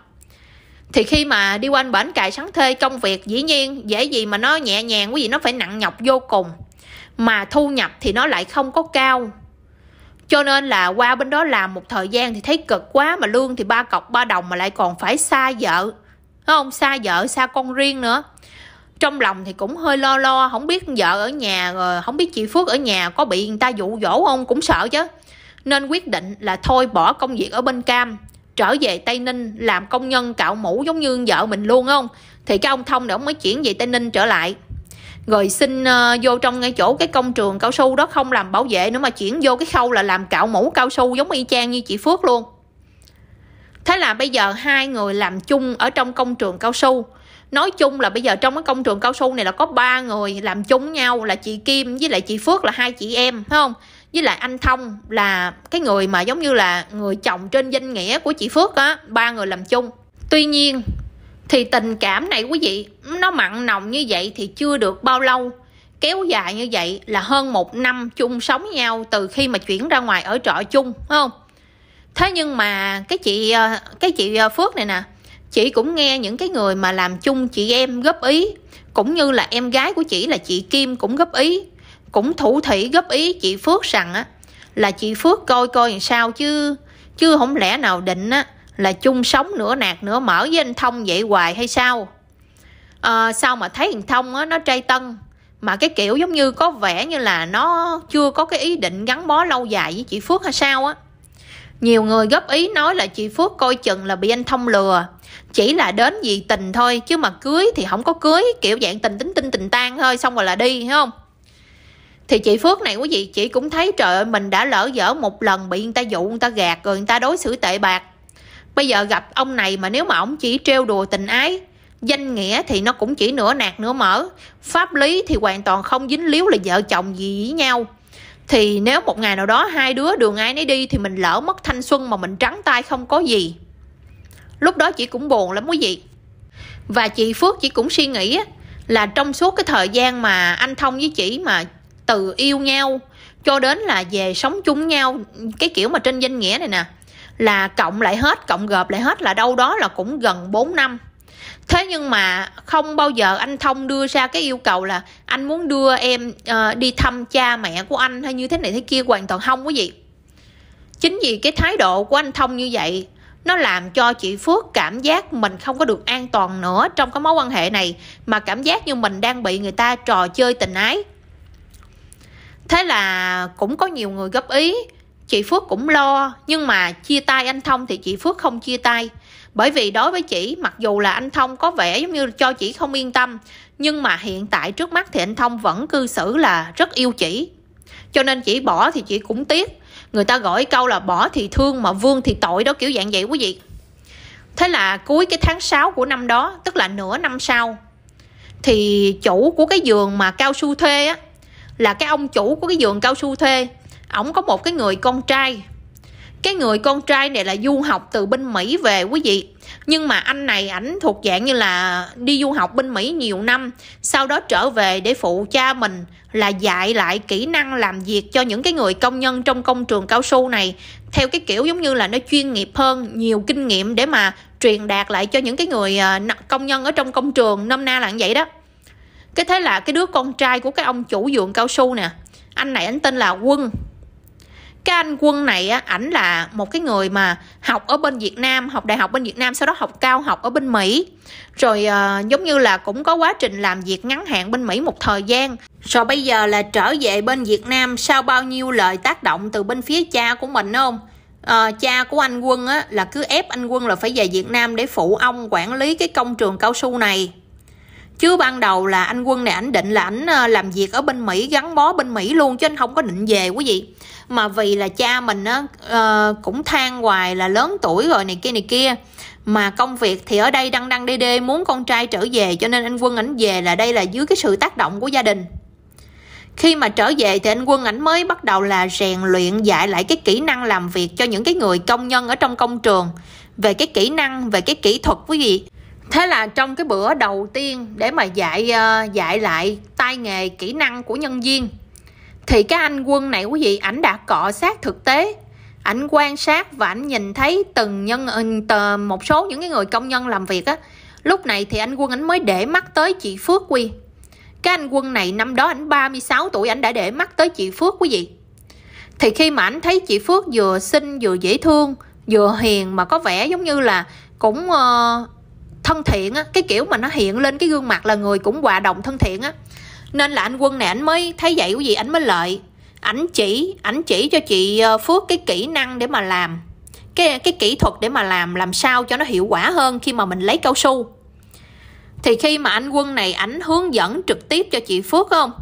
thì khi mà đi quanh bển cài sắn thuê công việc dĩ nhiên dễ gì mà nó nhẹ nhàng quý vị nó phải nặng nhọc vô cùng mà thu nhập thì nó lại không có cao cho nên là qua bên đó làm một thời gian thì thấy cực quá mà lương thì ba cọc ba đồng mà lại còn phải xa vợ không xa vợ xa con riêng nữa trong lòng thì cũng hơi lo lo không biết vợ ở nhà rồi không biết chị phước ở nhà có bị người ta dụ dỗ không cũng sợ chứ nên quyết định là thôi bỏ công việc ở bên cam trở về tây ninh làm công nhân cạo mũ giống như vợ mình luôn không thì cái ông thông này ông mới chuyển về tây ninh trở lại rồi xin uh, vô trong ngay chỗ cái công trường cao su đó không làm bảo vệ nữa mà chuyển vô cái khâu là làm cạo mũ cao su giống y chang như chị phước luôn thế là bây giờ hai người làm chung ở trong công trường cao su nói chung là bây giờ trong cái công trường cao su này là có ba người làm chung nhau là chị kim với lại chị phước là hai chị em phải không với lại anh thông là cái người mà giống như là người chồng trên danh nghĩa của chị phước á ba người làm chung tuy nhiên thì tình cảm này quý vị nó mặn nồng như vậy thì chưa được bao lâu kéo dài như vậy là hơn một năm chung sống nhau từ khi mà chuyển ra ngoài ở trọ chung phải không thế nhưng mà cái chị ờ, cái chị ờ, phước này nè chị cũng nghe những cái người mà làm chung chị em góp ý cũng như là em gái của chị là chị kim cũng góp ý cũng thủ thủy góp ý chị phước rằng á là chị phước coi coi làm sao chứ chứ không lẽ nào định á là chung sống nửa nạt nửa mở với anh thông vậy hoài hay sao à, sao mà thấy thằng thông á nó trai tân mà cái kiểu giống như có vẻ như là nó chưa có cái ý định gắn bó lâu dài với chị phước hay sao á nhiều người góp ý nói là chị Phước coi chừng là bị anh Thông lừa Chỉ là đến vì tình thôi Chứ mà cưới thì không có cưới Kiểu dạng tình tính tinh tình tan thôi Xong rồi là đi hiểu không Thì chị Phước này quý vị Chị cũng thấy trời ơi mình đã lỡ dở một lần Bị người ta dụ người ta gạt rồi người ta đối xử tệ bạc Bây giờ gặp ông này mà nếu mà ông chỉ trêu đùa tình ái Danh nghĩa thì nó cũng chỉ nửa nạt nửa mở Pháp lý thì hoàn toàn không dính líu là vợ chồng gì với nhau thì nếu một ngày nào đó hai đứa đường ai nấy đi thì mình lỡ mất thanh xuân mà mình trắng tay không có gì lúc đó chị cũng buồn lắm quý vị và chị phước chị cũng suy nghĩ là trong suốt cái thời gian mà anh thông với chị mà từ yêu nhau cho đến là về sống chung nhau cái kiểu mà trên danh nghĩa này nè là cộng lại hết cộng gộp lại hết là đâu đó là cũng gần 4 năm thế nhưng mà không bao giờ anh thông đưa ra cái yêu cầu là anh muốn đưa em uh, đi thăm cha mẹ của anh hay như thế này thế kia hoàn toàn không quý gì chính vì cái thái độ của anh thông như vậy nó làm cho chị phước cảm giác mình không có được an toàn nữa trong cái mối quan hệ này mà cảm giác như mình đang bị người ta trò chơi tình ái thế là cũng có nhiều người góp ý chị phước cũng lo nhưng mà chia tay anh thông thì chị phước không chia tay bởi vì đối với chị mặc dù là anh thông có vẻ giống như cho chị không yên tâm nhưng mà hiện tại trước mắt thì anh thông vẫn cư xử là rất yêu chị cho nên chị bỏ thì chị cũng tiếc người ta gọi câu là bỏ thì thương mà vương thì tội đó kiểu dạng vậy quý vị thế là cuối cái tháng 6 của năm đó tức là nửa năm sau thì chủ của cái giường mà cao su thuê á là cái ông chủ của cái giường cao su thuê ổng có một cái người con trai cái người con trai này là du học từ bên mỹ về quý vị nhưng mà anh này ảnh thuộc dạng như là đi du học bên mỹ nhiều năm sau đó trở về để phụ cha mình là dạy lại kỹ năng làm việc cho những cái người công nhân trong công trường cao su này theo cái kiểu giống như là nó chuyên nghiệp hơn nhiều kinh nghiệm để mà truyền đạt lại cho những cái người à, công nhân ở trong công trường năm na là như vậy đó cái thế là cái đứa con trai của cái ông chủ vườn cao su nè anh này anh tên là quân cái anh quân này á ảnh là một cái người mà học ở bên Việt Nam học đại học bên Việt Nam sau đó học cao học ở bên Mỹ rồi uh, giống như là cũng có quá trình làm việc ngắn hạn bên Mỹ một thời gian rồi bây giờ là trở về bên Việt Nam sau bao nhiêu lời tác động từ bên phía cha của mình không à, cha của anh quân á là cứ ép anh quân là phải về Việt Nam để phụ ông quản lý cái công trường cao su này chứ ban đầu là anh quân này ảnh định là ảnh ờ, làm việc ở bên mỹ gắn bó bên mỹ luôn chứ anh không có định về quý vị mà vì là cha mình á uh, cũng than hoài là lớn tuổi rồi này kia này kia mà công việc thì ở đây đăng đăng đê đê muốn con trai trở về cho nên anh quân ảnh về là đây là dưới cái sự tác động của gia đình khi mà trở về thì anh quân ảnh mới bắt đầu là rèn luyện dạy lại cái kỹ năng làm việc cho những cái người công nhân ở trong công trường về cái kỹ năng về cái kỹ thuật quý vị thế là trong cái bữa đầu tiên để mà dạy ờ, dạy lại tay nghề kỹ năng của nhân viên thì cái anh quân này quý vị ảnh đã cọ sát thực tế ảnh quan sát và ảnh nhìn thấy từng nhân ờ, một số những cái người công nhân làm việc á lúc này thì anh quân ảnh mới để mắt tới chị Phước Quy cái anh quân này năm đó ảnh 36 tuổi ảnh đã để mắt tới chị Phước quý vị thì khi mà ảnh thấy chị Phước vừa xinh vừa dễ thương vừa hiền mà có vẻ giống như là cũng uh, thân thiện á cái kiểu mà nó hiện lên cái gương mặt là người cũng hòa đồng thân thiện á nên là anh quân này anh mới thấy vậy quý vị anh mới lợi ảnh chỉ ảnh chỉ cho chị ờ, phước cái kỹ năng để mà làm cái cái kỹ thuật để mà làm làm sao cho nó hiệu quả hơn khi mà mình lấy cao su thì khi mà anh quân này ảnh hướng dẫn trực tiếp cho chị phước không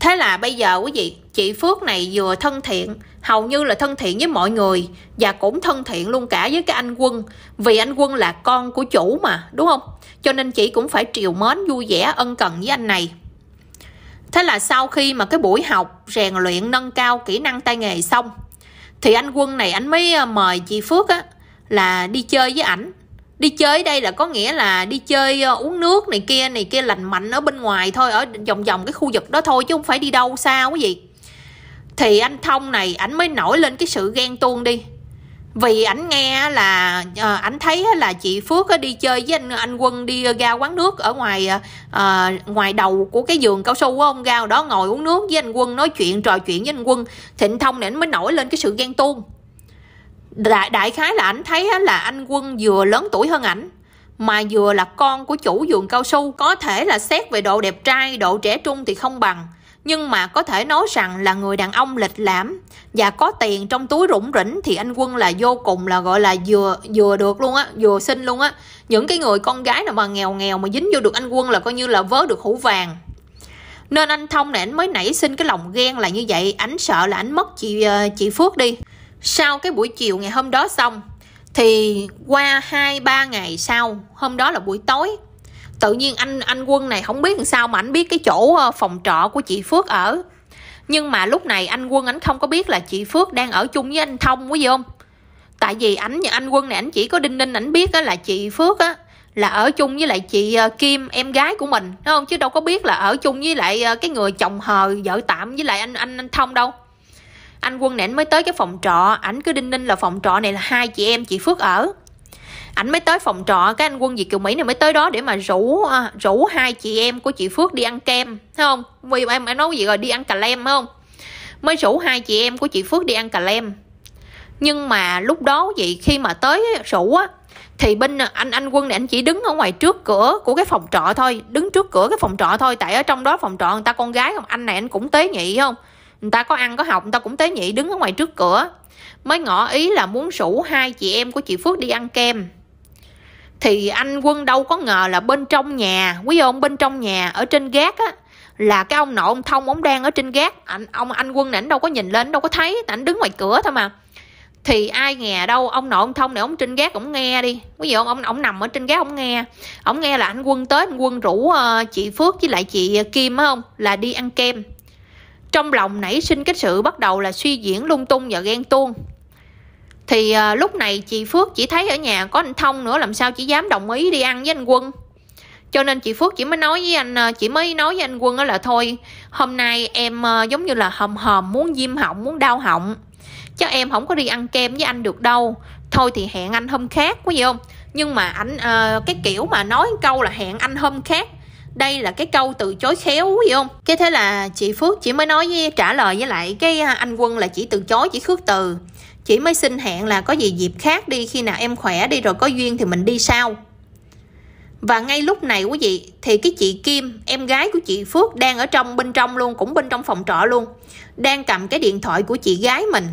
thế là bây giờ quý vị chị phước này vừa thân thiện hầu như là thân thiện với mọi người và cũng thân thiện luôn cả với cái anh quân vì anh quân là con của chủ mà đúng không cho nên chị cũng phải triều mến vui vẻ ân cần với anh này Thế là sau khi mà cái buổi học rèn luyện nâng cao kỹ năng tay nghề xong thì anh Quân này anh mới ờ, mời chị Phước á là đi chơi với ảnh. Đi chơi đây là có nghĩa là đi chơi ờ, uống nước này kia này kia lành mạnh ở bên ngoài thôi ở vòng vòng cái khu vực đó thôi chứ không phải đi đâu xa cái gì Thì anh Thông này ảnh mới nổi lên cái sự ghen tuông đi vì ảnh nghe là à, ảnh thấy là chị Phước đi chơi với anh anh Quân đi ờ, ra quán nước ở ngoài à, ngoài đầu của cái giường cao su của ông Gao đó ngồi uống nước với anh Quân nói chuyện trò chuyện với anh Quân Thịnh Thông này mới nổi lên cái sự ghen tuông đại, đại khái là ảnh thấy là anh Quân vừa lớn tuổi hơn ảnh mà vừa là con của chủ vườn cao su có thể là xét về độ đẹp trai độ trẻ trung thì không bằng nhưng mà có thể nói rằng là người đàn ông lịch lãm và có tiền trong túi rủng rỉnh thì anh Quân là vô cùng là gọi là vừa vừa được luôn á, vừa xinh luôn á. Những cái người con gái nào mà nghèo nghèo mà dính vô được anh Quân là coi như là vớ được hũ vàng. Nên anh Thông này anh mới nảy sinh cái lòng ghen là như vậy, ảnh sợ là ảnh mất chị ờ, chị Phước đi. Sau cái buổi chiều ngày hôm đó xong thì qua hai ba ngày sau, hôm đó là buổi tối tự nhiên anh anh quân này không biết làm sao mà anh biết cái chỗ ờ, phòng trọ của chị phước ở nhưng mà lúc này anh quân anh không có biết là chị phước đang ở chung với anh thông quý vị không tại vì ảnh anh quân này ảnh chỉ có đinh ninh ảnh biết á là chị phước á là ở chung với lại chị ờ, kim em gái của mình đúng không chứ đâu có biết là ở chung với lại ờ, cái người chồng hờ vợ tạm với lại anh anh anh thông đâu anh quân này ảnh mới tới cái phòng trọ ảnh cứ đinh ninh là phòng trọ này là hai chị em chị phước ở ảnh mới tới phòng trọ cái anh quân việt kiều mỹ này mới tới đó để mà rủ à, rủ hai chị em của chị phước đi ăn kem thấy không vì em em nói gì rồi đi ăn cà lem phải không mới rủ hai chị em của chị phước đi ăn cà lem nhưng mà lúc đó vậy khi mà tới rủ á thì bên à, anh anh quân này anh chỉ đứng ở ngoài trước cửa của cái phòng trọ thôi đứng trước cửa cái phòng trọ thôi tại ở trong đó phòng trọ người ta con gái không anh này anh cũng tế nhị không người ta có ăn có học người ta cũng tế nhị đứng ở ngoài trước cửa mới ngỏ ý là muốn rủ hai chị em của chị phước đi ăn kem thì anh quân đâu có ngờ là bên trong nhà quý ông bên trong nhà ở trên gác á là cái ông nội ông thông ông đang ở trên gác anh ông anh quân ảnh đâu có nhìn lên đâu có thấy ảnh đứng ngoài cửa thôi mà thì ai nghe đâu ông nội ông thông này ông trên gác ông nghe đi quý dụ ông ông, ông nằm ở trên gác ông nghe ông nghe là anh quân tới anh quân rủ uh, chị phước với lại chị ờ, kim á không là đi ăn kem trong lòng nảy sinh cái sự bắt đầu là suy diễn lung tung và ghen tuông thì à, lúc này chị Phước chỉ thấy ở nhà có anh Thông nữa làm sao chỉ dám đồng ý đi ăn với anh Quân cho nên chị Phước chỉ mới nói với anh ờ, chị mới nói với anh Quân đó là thôi hôm nay em ờ, giống như là hầm hòm muốn diêm họng muốn đau họng chắc em không có đi ăn kem với anh được đâu thôi thì hẹn anh hôm khác có gì không nhưng mà anh uh, cái kiểu mà nói câu là hẹn anh hôm khác đây là cái câu từ chối khéo gì không cái thế là chị phước chỉ mới nói với trả lời với lại cái anh quân là chỉ từ chối chỉ khước từ chỉ mới xin hẹn là có gì dịp khác đi khi nào em khỏe đi rồi có duyên thì mình đi sau và ngay lúc này quý vị thì cái chị Kim em gái của chị Phước đang ở trong bên trong luôn cũng bên trong phòng trọ luôn đang cầm cái điện thoại của chị gái mình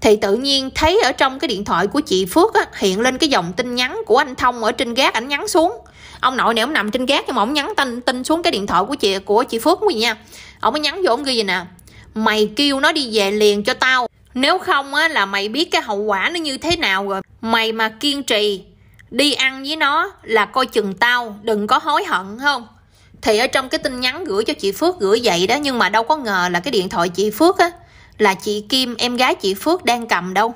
thì tự nhiên thấy ở trong cái điện thoại của chị Phước á, hiện lên cái dòng tin nhắn của anh Thông ở trên gác ảnh nhắn xuống ông nội này ông nằm trên gác nhưng mà ông nhắn tin tin xuống cái điện thoại của chị của chị Phước quý vị nha ông mới nhắn vô ông ghi gì nè mày kêu nó đi về liền cho tao nếu không á là mày biết cái hậu quả nó như thế nào rồi mày mà kiên trì đi ăn với nó là coi chừng tao đừng có hối hận không thì ở trong cái tin nhắn gửi cho chị phước gửi vậy đó nhưng mà đâu có ngờ là cái điện thoại chị phước á là chị kim em gái chị phước đang cầm đâu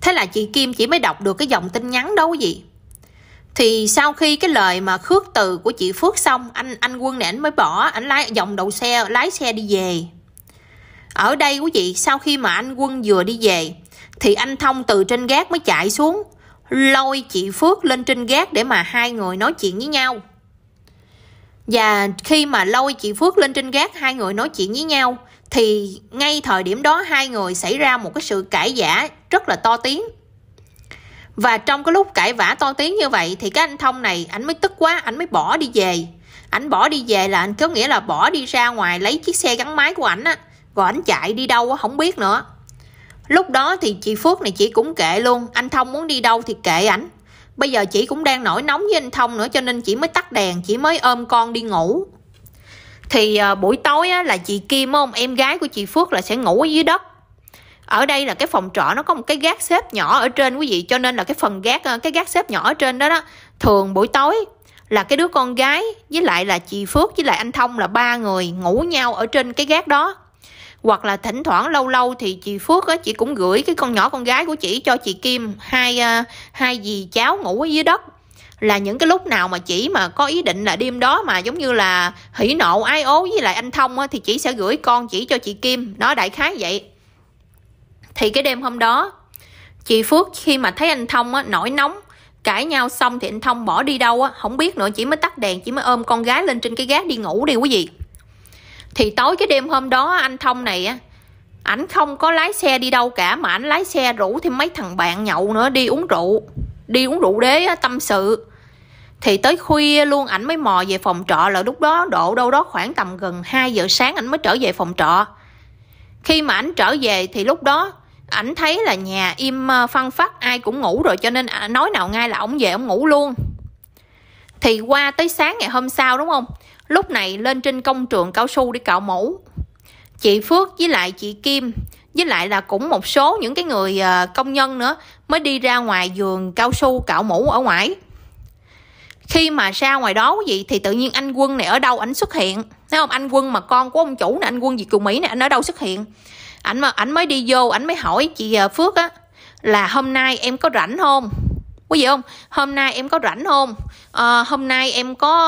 thế là chị kim chỉ mới đọc được cái dòng tin nhắn đâu gì thì sau khi cái lời mà khước từ của chị phước xong anh anh quân này anh mới bỏ anh lái dòng đầu xe lái xe đi về ở đây quý vị, sau khi mà anh Quân vừa đi về thì anh Thông từ trên gác mới chạy xuống, lôi chị Phước lên trên gác để mà hai người nói chuyện với nhau. Và khi mà lôi chị Phước lên trên gác hai người nói chuyện với nhau thì ngay thời điểm đó hai người xảy ra một cái sự cãi giả rất là to tiếng. Và trong cái lúc cãi vã to tiếng như vậy thì cái anh Thông này anh mới tức quá, anh mới bỏ đi về. anh bỏ đi về là anh có nghĩa là bỏ đi ra ngoài lấy chiếc xe gắn máy của ảnh á rồi ảnh chạy đi đâu không biết nữa lúc đó thì chị phước này chị cũng kệ luôn anh thông muốn đi đâu thì kệ ảnh bây giờ chị cũng đang nổi nóng với anh thông nữa cho nên chị mới tắt đèn chị mới ôm con đi ngủ thì à, buổi tối á, là chị kim không em gái của chị phước là sẽ ngủ ở dưới đất ở đây là cái phòng trọ nó có một cái gác xếp nhỏ ở trên quý vị cho nên là cái phần gác à, cái gác xếp nhỏ ở trên đó đó thường buổi tối là cái đứa con gái với lại là chị Phước với lại anh Thông là ba người ngủ nhau ở trên cái gác đó hoặc là thỉnh thoảng lâu lâu thì chị Phước á chị cũng gửi cái con nhỏ con gái của chị cho chị Kim hai à, hai dì cháu ngủ ở dưới đất là những cái lúc nào mà chỉ mà có ý định là đêm đó mà giống như là hỉ nộ ái ố với lại anh thông á, thì chị sẽ gửi con chỉ cho chị kim nó đại khái vậy thì cái đêm hôm đó chị phước khi mà thấy anh thông á, nổi nóng cãi nhau xong thì anh thông bỏ đi đâu á không biết nữa chỉ mới tắt đèn chỉ mới ôm con gái lên trên cái gác đi ngủ đi quý vị thì tối cái đêm hôm đó anh thông này á ảnh không có lái xe đi đâu cả mà ảnh lái xe rủ thêm mấy thằng bạn nhậu nữa đi uống rượu đi uống rượu đế á, tâm sự thì tới khuya luôn ảnh mới mò về phòng trọ là lúc đó độ đâu đó khoảng tầm gần 2 giờ sáng ảnh mới trở về phòng trọ khi mà ảnh trở về thì lúc đó ảnh thấy là nhà im phân ờ, phát ai cũng ngủ rồi cho nên à, nói nào ngay là ổng về ổng ngủ luôn thì qua tới sáng ngày hôm sau đúng không lúc này lên trên công trường cao su để cạo mũ chị phước với lại chị kim với lại là cũng một số những cái người ờ, công nhân nữa mới đi ra ngoài vườn cao su cạo mũ ở ngoài khi mà ra ngoài đó gì thì tự nhiên anh quân này ở đâu ảnh xuất hiện thấy không anh quân mà con của ông chủ này anh quân gì cùng mỹ này anh ở đâu xuất hiện ảnh mà ảnh mới đi vô ảnh mới hỏi chị ờ, phước á là hôm nay em có rảnh không quý vị không hôm nay em có rảnh không à, hôm nay em có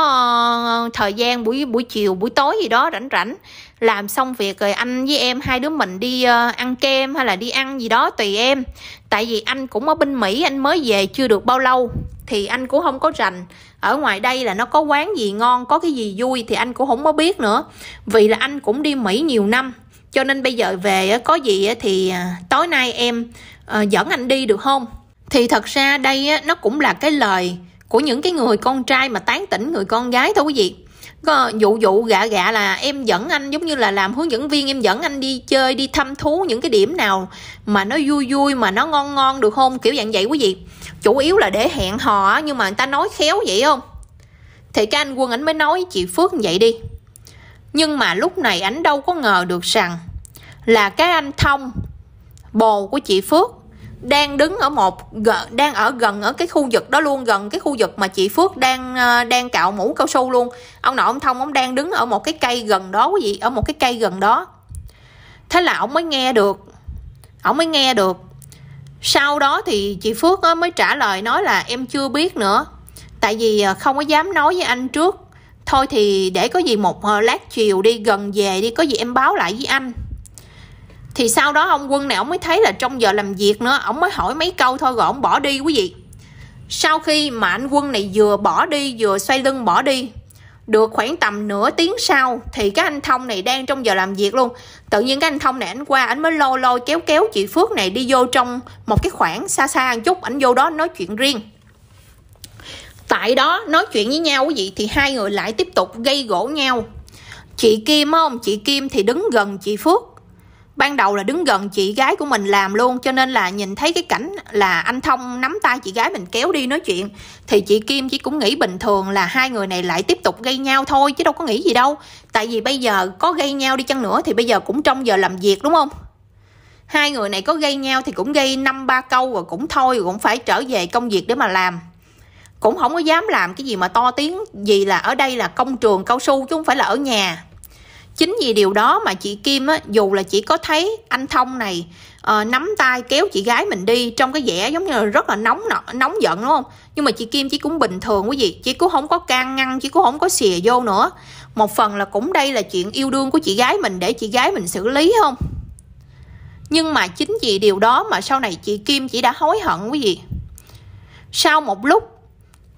ờ, thời gian buổi buổi chiều buổi tối gì đó rảnh rảnh làm xong việc rồi anh với em hai đứa mình đi ờ, ăn kem hay là đi ăn gì đó tùy em tại vì anh cũng ở bên mỹ anh mới về chưa được bao lâu thì anh cũng không có rành ở ngoài đây là nó có quán gì ngon có cái gì vui thì anh cũng không có biết nữa vì là anh cũng đi mỹ nhiều năm cho nên bây giờ về có gì thì tối nay em dẫn anh đi được không thì thật ra đây nó cũng là cái lời của những cái người con trai mà tán tỉnh người con gái thôi quý vị có dụ dụ gạ gạ là em dẫn anh giống như là làm hướng dẫn viên em dẫn anh đi chơi đi thăm thú những cái điểm nào mà nó vui vui mà nó ngon ngon được không kiểu dạng vậy quý vị chủ yếu là để hẹn hò nhưng mà người ta nói khéo vậy không thì cái anh quân ảnh mới nói chị phước như vậy đi nhưng mà lúc này ảnh đâu có ngờ được rằng là cái anh thông bồ của chị phước đang đứng ở một gần, đang ở gần ở cái khu vực đó luôn gần cái khu vực mà chị Phước đang ờ, đang cạo mũ cao su luôn ông nội ông thông ông đang đứng ở một cái cây gần đó quý vị ở một cái cây gần đó thế là ông mới nghe được ông mới nghe được sau đó thì chị Phước mới trả lời nói là em chưa biết nữa tại vì ờ, không có dám nói với anh trước thôi thì để có gì một ờ, lát chiều đi gần về đi có gì em báo lại với anh thì sau đó ông quân này ông mới thấy là trong giờ làm việc nữa ông mới hỏi mấy câu thôi rồi ông bỏ đi quý vị sau khi mà anh quân này vừa bỏ đi vừa xoay lưng bỏ đi được khoảng tầm nửa tiếng sau thì cái anh thông này đang trong giờ làm việc luôn tự nhiên cái anh thông này anh qua anh mới lôi lôi kéo kéo chị phước này đi vô trong một cái khoảng xa xa một chút ảnh vô đó nói chuyện riêng tại đó nói chuyện với nhau quý vị thì hai người lại tiếp tục gây gỗ nhau chị kim không chị kim thì đứng gần chị phước ban đầu là đứng gần chị gái của mình làm luôn cho nên là nhìn thấy cái cảnh là anh thông nắm tay chị gái mình kéo đi nói chuyện thì chị kim chỉ cũng nghĩ bình thường là hai người này lại tiếp tục gây nhau thôi chứ đâu có nghĩ gì đâu tại vì bây giờ có gây nhau đi chăng nữa thì bây giờ cũng trong giờ làm việc đúng không hai người này có gây nhau thì cũng gây năm ba câu và cũng thôi cũng phải trở về công việc để mà làm cũng không có dám làm cái gì mà to tiếng gì là ở đây là công trường cao su chứ không phải là ở nhà chính vì điều đó mà chị kim á dù là chỉ có thấy anh thông này uh, nắm tay kéo chị gái mình đi trong cái vẻ giống như là rất là nóng nọ nóng giận đúng không nhưng mà chị kim chỉ cũng bình thường quý vị chị cũng không có can ngăn chị cũng không có xìa vô nữa một phần là cũng đây là chuyện yêu đương của chị gái mình để chị gái mình xử lý không nhưng mà chính vì điều đó mà sau này chị kim chỉ đã hối hận quý vị sau một lúc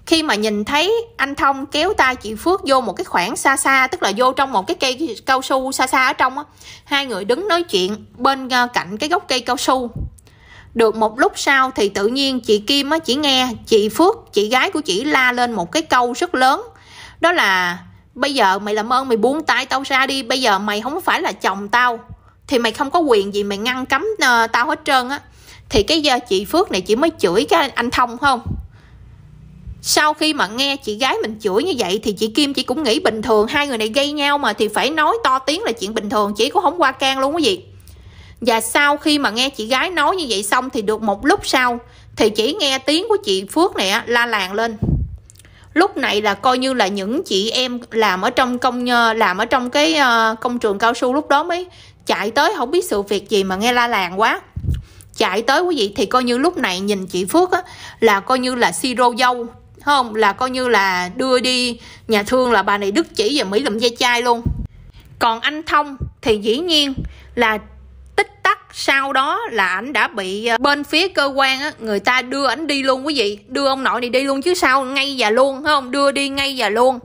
khi mà nhìn thấy anh thông kéo tay chị phước vô một cái khoảng xa xa tức là vô trong một cái cây cao su xa xa ở trong á hai người đứng nói chuyện bên ờ, cạnh cái gốc cây cao su được một lúc sau thì tự nhiên chị kim á chỉ nghe chị phước chị gái của chị la lên một cái câu rất lớn đó là bây giờ mày làm ơn mày buông tay tao ra đi bây giờ mày không phải là chồng tao thì mày không có quyền gì mày ngăn cấm uh, tao hết trơn á thì cái giờ chị phước này chỉ mới chửi cái anh thông không sau khi mà nghe chị gái mình chửi như vậy thì chị Kim chị cũng nghĩ bình thường hai người này gây nhau mà thì phải nói to tiếng là chuyện bình thường chị cũng không qua can luôn quý vị và sau khi mà nghe chị gái nói như vậy xong thì được một lúc sau thì chỉ nghe tiếng của chị Phước này la làng lên lúc này là coi như là những chị em làm ở trong công làm ở trong cái ờ, công trường cao su lúc đó mới chạy tới không biết sự việc gì mà nghe la làng quá chạy tới quý vị thì coi như lúc này nhìn chị Phước á, là coi như là siro dâu không là coi như là đưa đi nhà thương là bà này đứt chỉ và mỹ lụm dây chai luôn còn anh thông thì dĩ nhiên là tích tắc sau đó là ảnh đã bị ờ, bên phía cơ quan á, người ta đưa ảnh đi luôn quý vị đưa ông nội này đi luôn chứ sao ngay và luôn không đưa đi ngay và luôn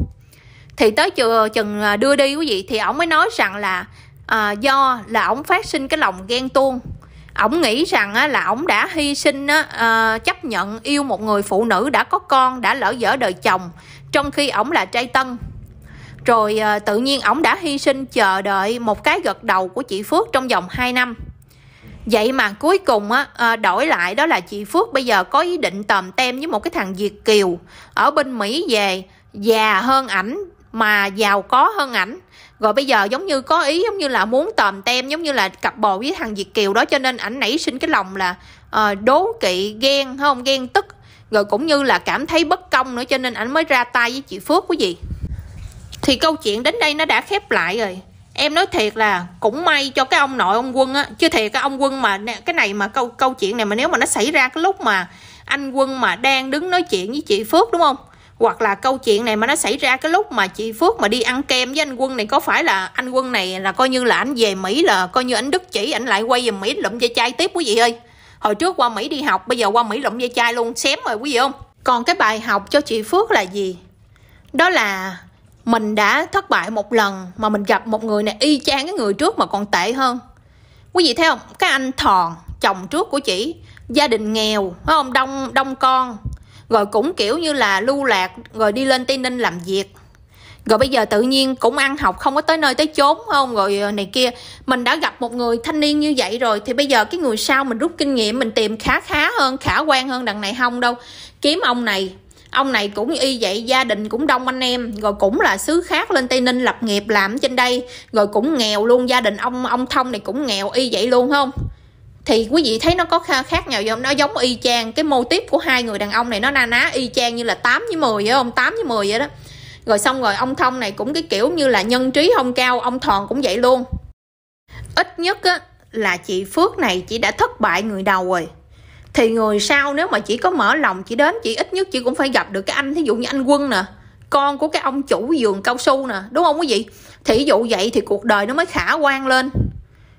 thì tới chừng ờ, đưa đi quý vị thì ổng mới nói rằng là à, do là ổng phát sinh cái lòng ghen tuông ổng nghĩ rằng á, là ổng đã hy sinh ờ, chấp nhận yêu một người phụ nữ đã có con đã lỡ dở đời chồng trong khi ổng là trai tân rồi ờ, tự nhiên ổng đã hy sinh chờ đợi một cái gật đầu của chị Phước trong vòng 2 năm vậy mà cuối cùng á ờ, đổi lại đó là chị Phước bây giờ có ý định tòm tem với một cái thằng Việt kiều ở bên Mỹ về già hơn ảnh mà giàu có hơn ảnh rồi bây giờ giống như có ý giống như là muốn tòm tem giống như là cặp bồ với thằng việt kiều đó cho nên ảnh nảy sinh cái lòng là uh, đố kỵ ghen không ghen tức rồi cũng như là cảm thấy bất công nữa cho nên ảnh mới ra tay với chị phước quý vị thì câu chuyện đến đây nó đã khép lại rồi em nói thiệt là cũng may cho cái ông nội ông quân á chứ thiệt cái ông quân mà cái này mà câu câu chuyện này mà nếu mà nó xảy ra cái lúc mà anh quân mà đang đứng nói chuyện với chị phước đúng không hoặc là câu chuyện này mà nó xảy ra cái lúc mà chị Phước mà đi ăn kem với anh Quân này có phải là anh Quân này là coi như là anh về Mỹ là coi như anh đứt chỉ ảnh lại quay về Mỹ lụm dây chai tiếp quý vị ơi hồi trước qua Mỹ đi học bây giờ qua Mỹ lụm dây chai luôn xém rồi quý vị không còn cái bài học cho chị Phước là gì đó là mình đã thất bại một lần mà mình gặp một người này y chang cái người trước mà còn tệ hơn quý vị thấy không cái anh thòn chồng trước của chị gia đình nghèo phải không đông đông con rồi cũng kiểu như là lưu lạc rồi đi lên tây ninh làm việc rồi bây giờ tự nhiên cũng ăn học không có tới nơi tới chốn không rồi ờ, này kia mình đã gặp một người thanh niên như vậy rồi thì bây giờ cái người sau mình rút kinh nghiệm mình tìm khá khá hơn khả quan hơn đằng này không đâu kiếm ông này ông này cũng y vậy gia đình cũng đông anh em rồi cũng là xứ khác lên tây ninh lập nghiệp làm trên đây rồi cũng nghèo luôn gia đình ông ông thông này cũng nghèo y vậy luôn không thì quý vị thấy nó có khác nhau không nó giống y chang cái mô tiếp của hai người đàn ông này nó na ná y chang như là 8 với 10 không 8 với 10 vậy đó rồi xong rồi ông thông này cũng cái kiểu như là nhân trí không cao ông thòn cũng vậy luôn ít nhất á, là chị phước này chỉ đã thất bại người đầu rồi thì người sau nếu mà chỉ có mở lòng chỉ đến chị ít nhất chị cũng phải gặp được cái anh thí dụ như anh quân nè con của cái ông chủ vườn cao su nè đúng không quý vị thì dụ vậy thì cuộc đời nó mới khả quan lên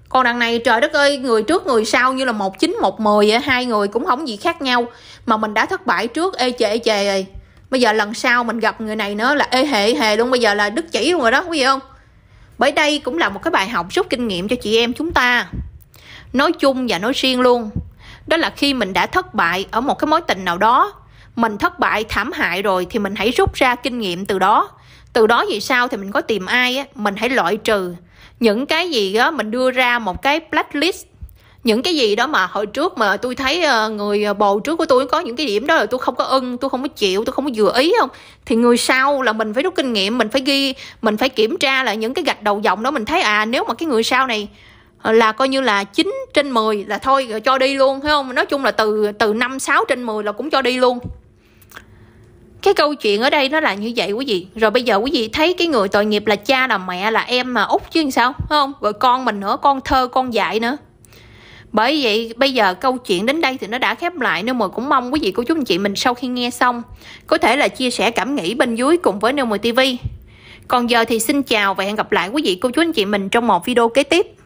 còn đằng này trời đất ơi người trước người sau như là một chín một mười hai người cũng không gì khác nhau mà mình đã thất bại trước ê chề ê chề rồi bây giờ lần sau mình gặp người này nữa là ê hề hề luôn bây giờ là đức chỉ luôn rồi đó quý vị không bởi đây cũng là một cái bài học rút kinh nghiệm cho chị em chúng ta nói chung và nói riêng luôn đó là khi mình đã thất bại ở một cái mối tình nào đó mình thất bại thảm hại rồi thì mình hãy rút ra kinh nghiệm từ đó từ đó vì sao thì mình có tìm ai á mình hãy loại trừ những cái gì đó mình đưa ra một cái blacklist những cái gì đó mà hồi trước mà tôi thấy ờ, người ờ, bầu trước của tôi có những cái điểm đó là tôi không có ưng tôi không có chịu tôi không có vừa ý không thì người sau là mình phải rút kinh nghiệm mình phải ghi mình phải kiểm tra lại những cái gạch đầu dòng đó mình thấy à nếu mà cái người sau này ờ, là coi như là 9 trên 10 là thôi cho đi luôn phải không nói chung là từ từ năm sáu trên 10 là cũng cho đi luôn cái câu chuyện ở đây nó là như vậy quý vị rồi bây giờ quý vị thấy cái người tội nghiệp là cha là mẹ là em mà út chứ sao không rồi con mình nữa con thơ con dạy nữa bởi vậy bây giờ câu chuyện đến đây thì nó đã khép lại Nếu mà cũng mong quý vị cô chú anh chị mình sau khi nghe xong Có thể là chia sẻ cảm nghĩ bên dưới cùng với mười TV Còn giờ thì xin chào và hẹn gặp lại quý vị cô chú anh chị mình trong một video kế tiếp